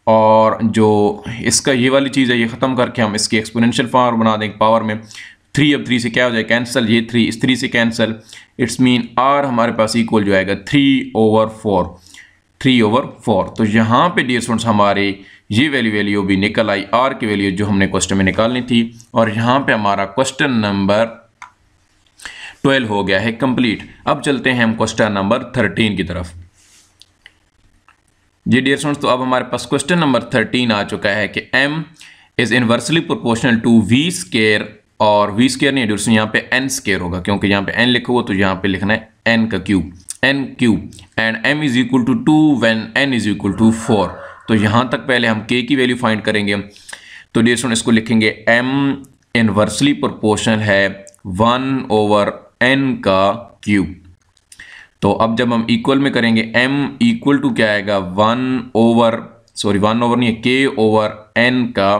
A: और जो इसका ये वाली चीज़ है ये ख़त्म करके हम इसकी एक्सपोनेंशियल पावर बना देंगे पावर में थ्री अब थ्री से क्या हो जाए कैंसिल ये थ्री इस थ्री से कैंसिल इट्स मीन आर हमारे पास इक्वल जो आएगा three over four three over four तो यहाँ पे डियर स्टूडेंट्स हमारे ये वैल्यू वैल्यू भी निकल आई आर की वैल्यू जो हमने क्वेश्चन में निकालनी थी और यहाँ पे हमारा क्वेश्चन नंबर ट्वेल्व हो गया है कंप्लीट अब चलते हैं हम क्वेश्चन नंबर थर्टीन की तरफ जी डियर स्टूडेंट्स तो अब हमारे पास क्वेश्चन नंबर थर्टीन आ चुका है कि M is inversely proportional to V square और वी स्केयर नहीं डियर यहाँ पे एन स्केयर होगा क्योंकि यहाँ पे एन लिखो हुआ तो यहाँ पे लिखना है एन का cube N cube and M is equal to two when N is equal to four तो यहाँ तक पहले हम के की वैल्यू फाइंड करेंगे तो डियर स्टूडेंट इसको लिखेंगे एम इनवर्सली प्रोपोर्शनल है वन ओवर एन का क्यूब तो अब जब हम इक्वल में करेंगे m इक्वल टू क्या आएगा one over sorry one over नहीं है के ओवर एन का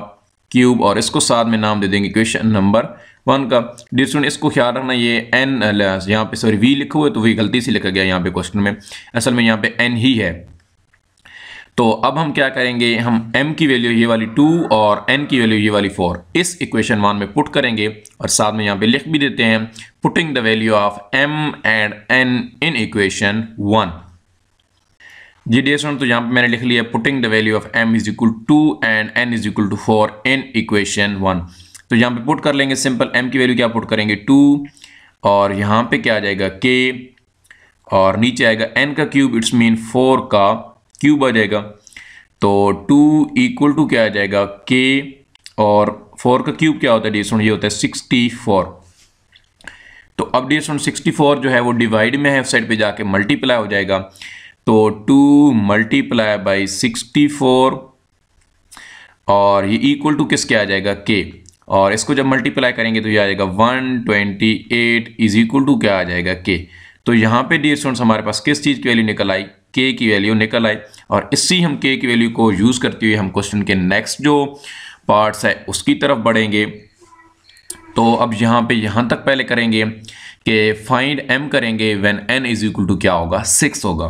A: क्यूब और इसको साथ में नाम दे देंगे क्वेश्चन नंबर वन का डियर स्टूडेंट इसको ख्याल रखना ये एन यहाँ पे सॉरी वी लिखा हुआ है तो वी गलती से लिखा गया यहाँ पे क्वेश्चन में असल में यहाँ पे एन ही है तो अब हम क्या करेंगे हम m की वैल्यू ये वाली टू और n की वैल्यू ये वाली फोर इस इक्वेशन वन में पुट करेंगे और साथ में यहाँ पे लिख भी देते हैं putting the value of m and n in equation one जी डी तो यहाँ पे मैंने लिख लिया putting the value of m is equal to and n is equal to four in equation one तो यहाँ पे पुट कर लेंगे सिंपल m की वैल्यू क्या पुट करेंगे टू और यहाँ पे क्या आ जाएगा k और नीचे आएगा n का क्यूब इट्स मीन फोर का क्यूब आ जाएगा तो टू इक्वल टू क्या आ जाएगा के और फोर का क्यूब क्या होता है डियर ये होता है सिक्सटी फोर तो अब डी सुन सिक्सटी फोर जो है वो डिवाइड में है साइड पे जाके मल्टीप्लाई हो जाएगा तो two multiply by sixty four और ये इक्वल टू किसके आ जाएगा के और इसको जब मल्टीप्लाई करेंगे तो ये आ जाएगा one twenty eight is equal to क्या आ जाएगा के तो यहाँ पे डी स्टूडेंट्स हमारे पास किस चीज़ की वैल्यू निकल आई के की वैल्यू निकल आए और इसी हम के की वैल्यू को यूज़ करते हुए हम क्वेश्चन के नेक्स्ट जो पार्ट्स है उसकी तरफ बढ़ेंगे तो अब यहाँ पे यहाँ तक पहले करेंगे कि फाइंड एम करेंगे when N is equal to क्या होगा सिक्स होगा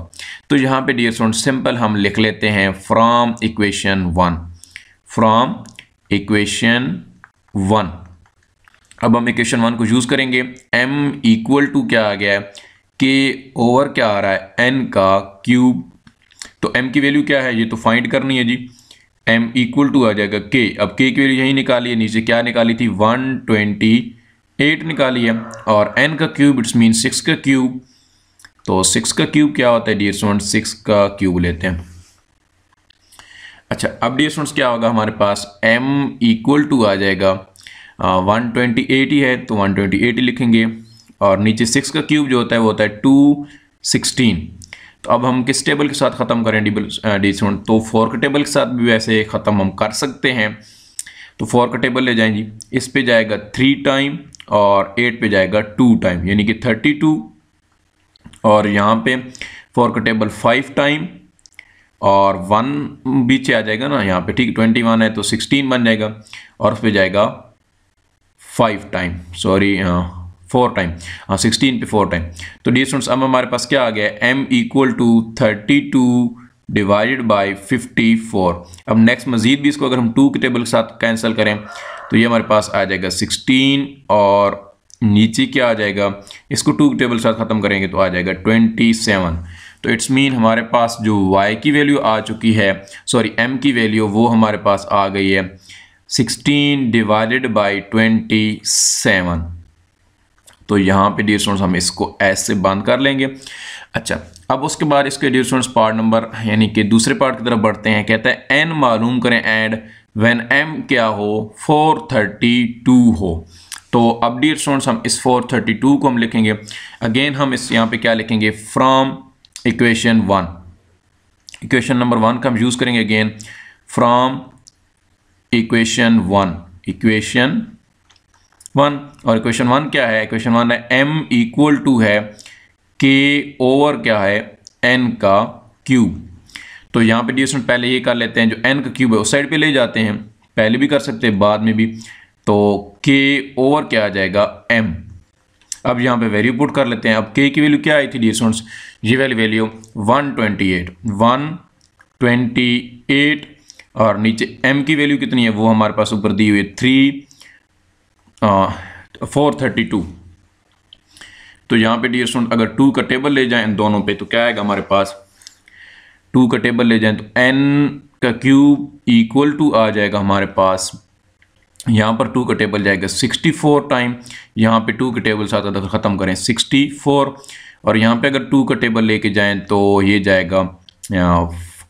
A: तो यहाँ पे डियर स्टूडेंट सिंपल हम लिख लेते हैं from equation one from equation one अब हम इक्वेशन वन को यूज़ करेंगे एम इक्वल टू क्या आ गया है के ओवर क्या आ रहा है एन का क्यूब तो एम की वैल्यू क्या है ये तो फाइंड करनी है जी एम इक्वल टू आ जाएगा के अब के की वैल्यू यही निकाली है नीचे क्या निकाली थी वन ट्वेंटी एट निकाली है और एन का क्यूब इट्स मीन सिक्स का क्यूब तो सिक्स का क्यूब क्या होता है डी स्टूडेंट सिक्स का क्यूब लेते हैं अच्छा अब डी स्टूडेंट्स क्या होगा हमारे पास एम इक्वल टू आ जाएगा वन ट्वेंटी एट ही है तो वन ट्वेंटी एट ही लिखेंगे और नीचे सिक्स का क्यूब जो होता है वो होता है टू सिक्सटीन तो अब हम किस टेबल के साथ ख़त्म करें डी डिसोन uh, तो फोर के टेबल के साथ भी वैसे ख़त्म हम कर सकते हैं तो फोर का टेबल ले जाएं जी इस पे जाएगा थ्री टाइम और एट पे जाएगा टू टाइम यानी कि थर्टी टू और यहाँ पे फोर का टेबल फाइव टाइम और वन बीच आ जाएगा ना यहाँ पे ठीक ट्वेंटी वन है तो सिक्सटीन बन जाएगा और उस पर जाएगा five time sorry four time हाँ सिक्सटीन पे फोर टाइम तो डी स्टूडेंट्स अब हमारे पास क्या आ गया M equal to thirty two divided फिफ्टी फोर अब नेक्स्ट मजीद भी इसको अगर हम टू के टेबल के साथ कैंसिल करें तो ये हमारे पास आ जाएगा सिक्सटीन और नीचे क्या आ जाएगा इसको टू के टेबल के साथ ख़त्म करेंगे तो आ जाएगा ट्वेंटी सेवन तो इट्स मीन हमारे पास जो y की वैल्यू आ चुकी है सॉरी m की वैल्यू वो हमारे पास आ गई है 16 डिवाइडेड ट्वेंटी सेवन तो यहाँ पे डियर स्टूडेंट्स हम इसको एस से बंद कर लेंगे अच्छा अब उसके बाद इसके डियर स्टूडेंट्स पार्ट नंबर यानी कि दूसरे पार्ट की तरफ बढ़ते हैं कहता है एन मालूम करें एंड व्हेन एम क्या हो 432 हो तो अब डियर स्टूडेंट्स हम इस 432 को हम लिखेंगे अगेन हम इस यहाँ पे क्या लिखेंगे from equation one equation number one का हम यूज़ करेंगे again from equation one equation one और क्वेश्चन वन क्या है क्वेश्चन वन है एम इक्वल टू है के ओवर क्या है एन का क्यूब तो यहाँ पे डी स्टूडेंट पहले ये कर लेते हैं जो एन का क्यूब है उस साइड पे ले जाते हैं पहले भी कर सकते हैं बाद में भी तो के ओवर क्या आ जाएगा एम अब यहाँ पे वैल्यू पुट कर लेते हैं अब के की वैल्यू क्या आई थी डी स्टूडेंट्स ये वाली वैल्यू 128 128 और नीचे एम की वैल्यू कितनी है वो हमारे पास ऊपर दी हुई है थ्री फोर थर्टी टू तो यहाँ पे डियर स्टूडेंट अगर टू का टेबल ले जाएं इन दोनों पे तो क्या आएगा हमारे पास टू का टेबल ले जाएं तो एन का क्यूब इक्वल टू आ जाएगा हमारे पास यहाँ पर टू का टेबल जाएगा सिक्सटी फोर टाइम यहाँ पे टू के टेबल साथ अगर ख़त्म करें सिक्सटी फोर और यहाँ पे अगर टू का टेबल लेके जाएं तो ये जाएगा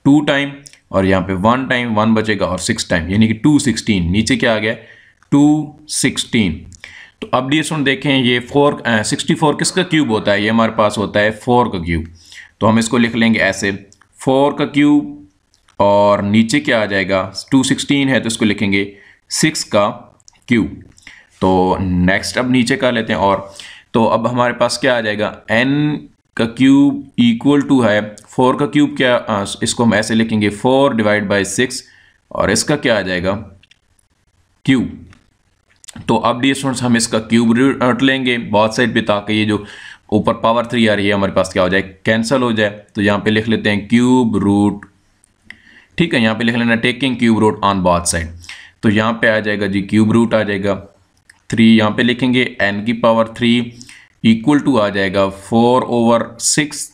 A: टू टाइम और यहाँ पे वन टाइम वन बचेगा और सिक्स टाइम यानी कि टू सिक्सटीन नीचे क्या आ गया टू सिक्सटीन तो अब डी सुन देखें ये फोर सिक्सटी फोर किसका क्यूब होता है ये हमारे पास होता है फोर का क्यूब तो हम इसको लिख लेंगे ऐसे फोर का क्यूब और नीचे क्या आ जाएगा टू सिक्सटीन है तो इसको लिखेंगे सिक्स का क्यूब तो नेक्स्ट अब नीचे कर लेते हैं और तो अब हमारे पास क्या आ जाएगा एन का क्यूब इक्वल टू है फोर का क्यूब क्या आ, इसको हम ऐसे लिखेंगे फोर डिवाइड बाई सिक्स और इसका क्या आ जाएगा क्यूब तो अब डी स्टूडेंट्स हम इसका क्यूब रूट लेंगे बहुत साइड पे ताकि ये जो ऊपर पावर थ्री आ रही है हमारे पास क्या हो जाए कैंसिल हो जाए तो यहाँ पे लिख लेते हैं क्यूब रूट ठीक है यहाँ पे लिख लेना टेकिंग क्यूब रूट ऑन बहुत साइड तो यहाँ पे आ जाएगा जी क्यूब रूट आ जाएगा थ्री यहाँ पे लिखेंगे एन की पावर थ्री इक्वल टू आ जाएगा फोर ओवर सिक्स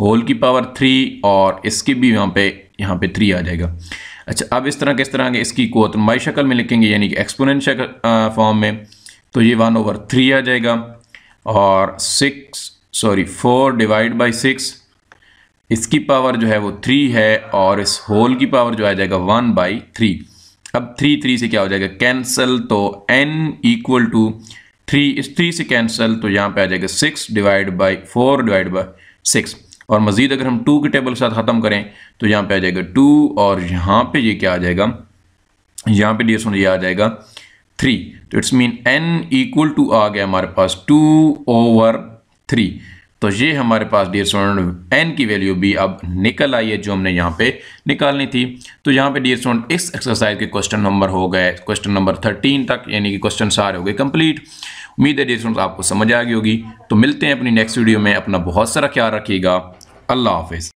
A: होल की पावर थ्री और इसकी भी यहाँ पे यहाँ पे थ्री आ जाएगा अच्छा अब इस तरह किस तरह के इसकी को माई शक्ल में लिखेंगे यानी कि एक्सपोनेंशियल फॉर्म में तो ये वन ओवर थ्री आ जाएगा और six sorry four divide by six इसकी पावर जो है वो थ्री है और इस होल की पावर जो आ जाएगा वन बाई थ्री अब थ्री थ्री से क्या हो जाएगा कैंसल तो एन इक्वल टू थ्री इस थ्री से कैंसल तो यहाँ पे आ जाएगा six divide by four divide by six और मज़ीद अगर हम टू के टेबल के साथ ख़त्म करें तो यहाँ पे आ जाएगा टू और यहाँ पे ये क्या आ जाएगा यहाँ पे डी एस ये आ जाएगा थ्री तो it's mean N equal to आ गया हमारे पास टू ओवर थ्री तो ये हमारे पास डी एस एन की वैल्यू भी अब निकल आई है जो हमने यहाँ पे निकालनी थी तो यहाँ पे डी एस इस एक्सरसाइज के क्वेश्चन नंबर हो गए क्वेश्चन नंबर थर्टीन तक यानी कि क्वेश्चन सारे हो गए कंप्लीट उम्मीद है डी एस आपको समझ आ गई होगी तो मिलते हैं अपनी नेक्स्ट वीडियो में अपना बहुत सारा ख्याल रखिएगा Allah Hafiz.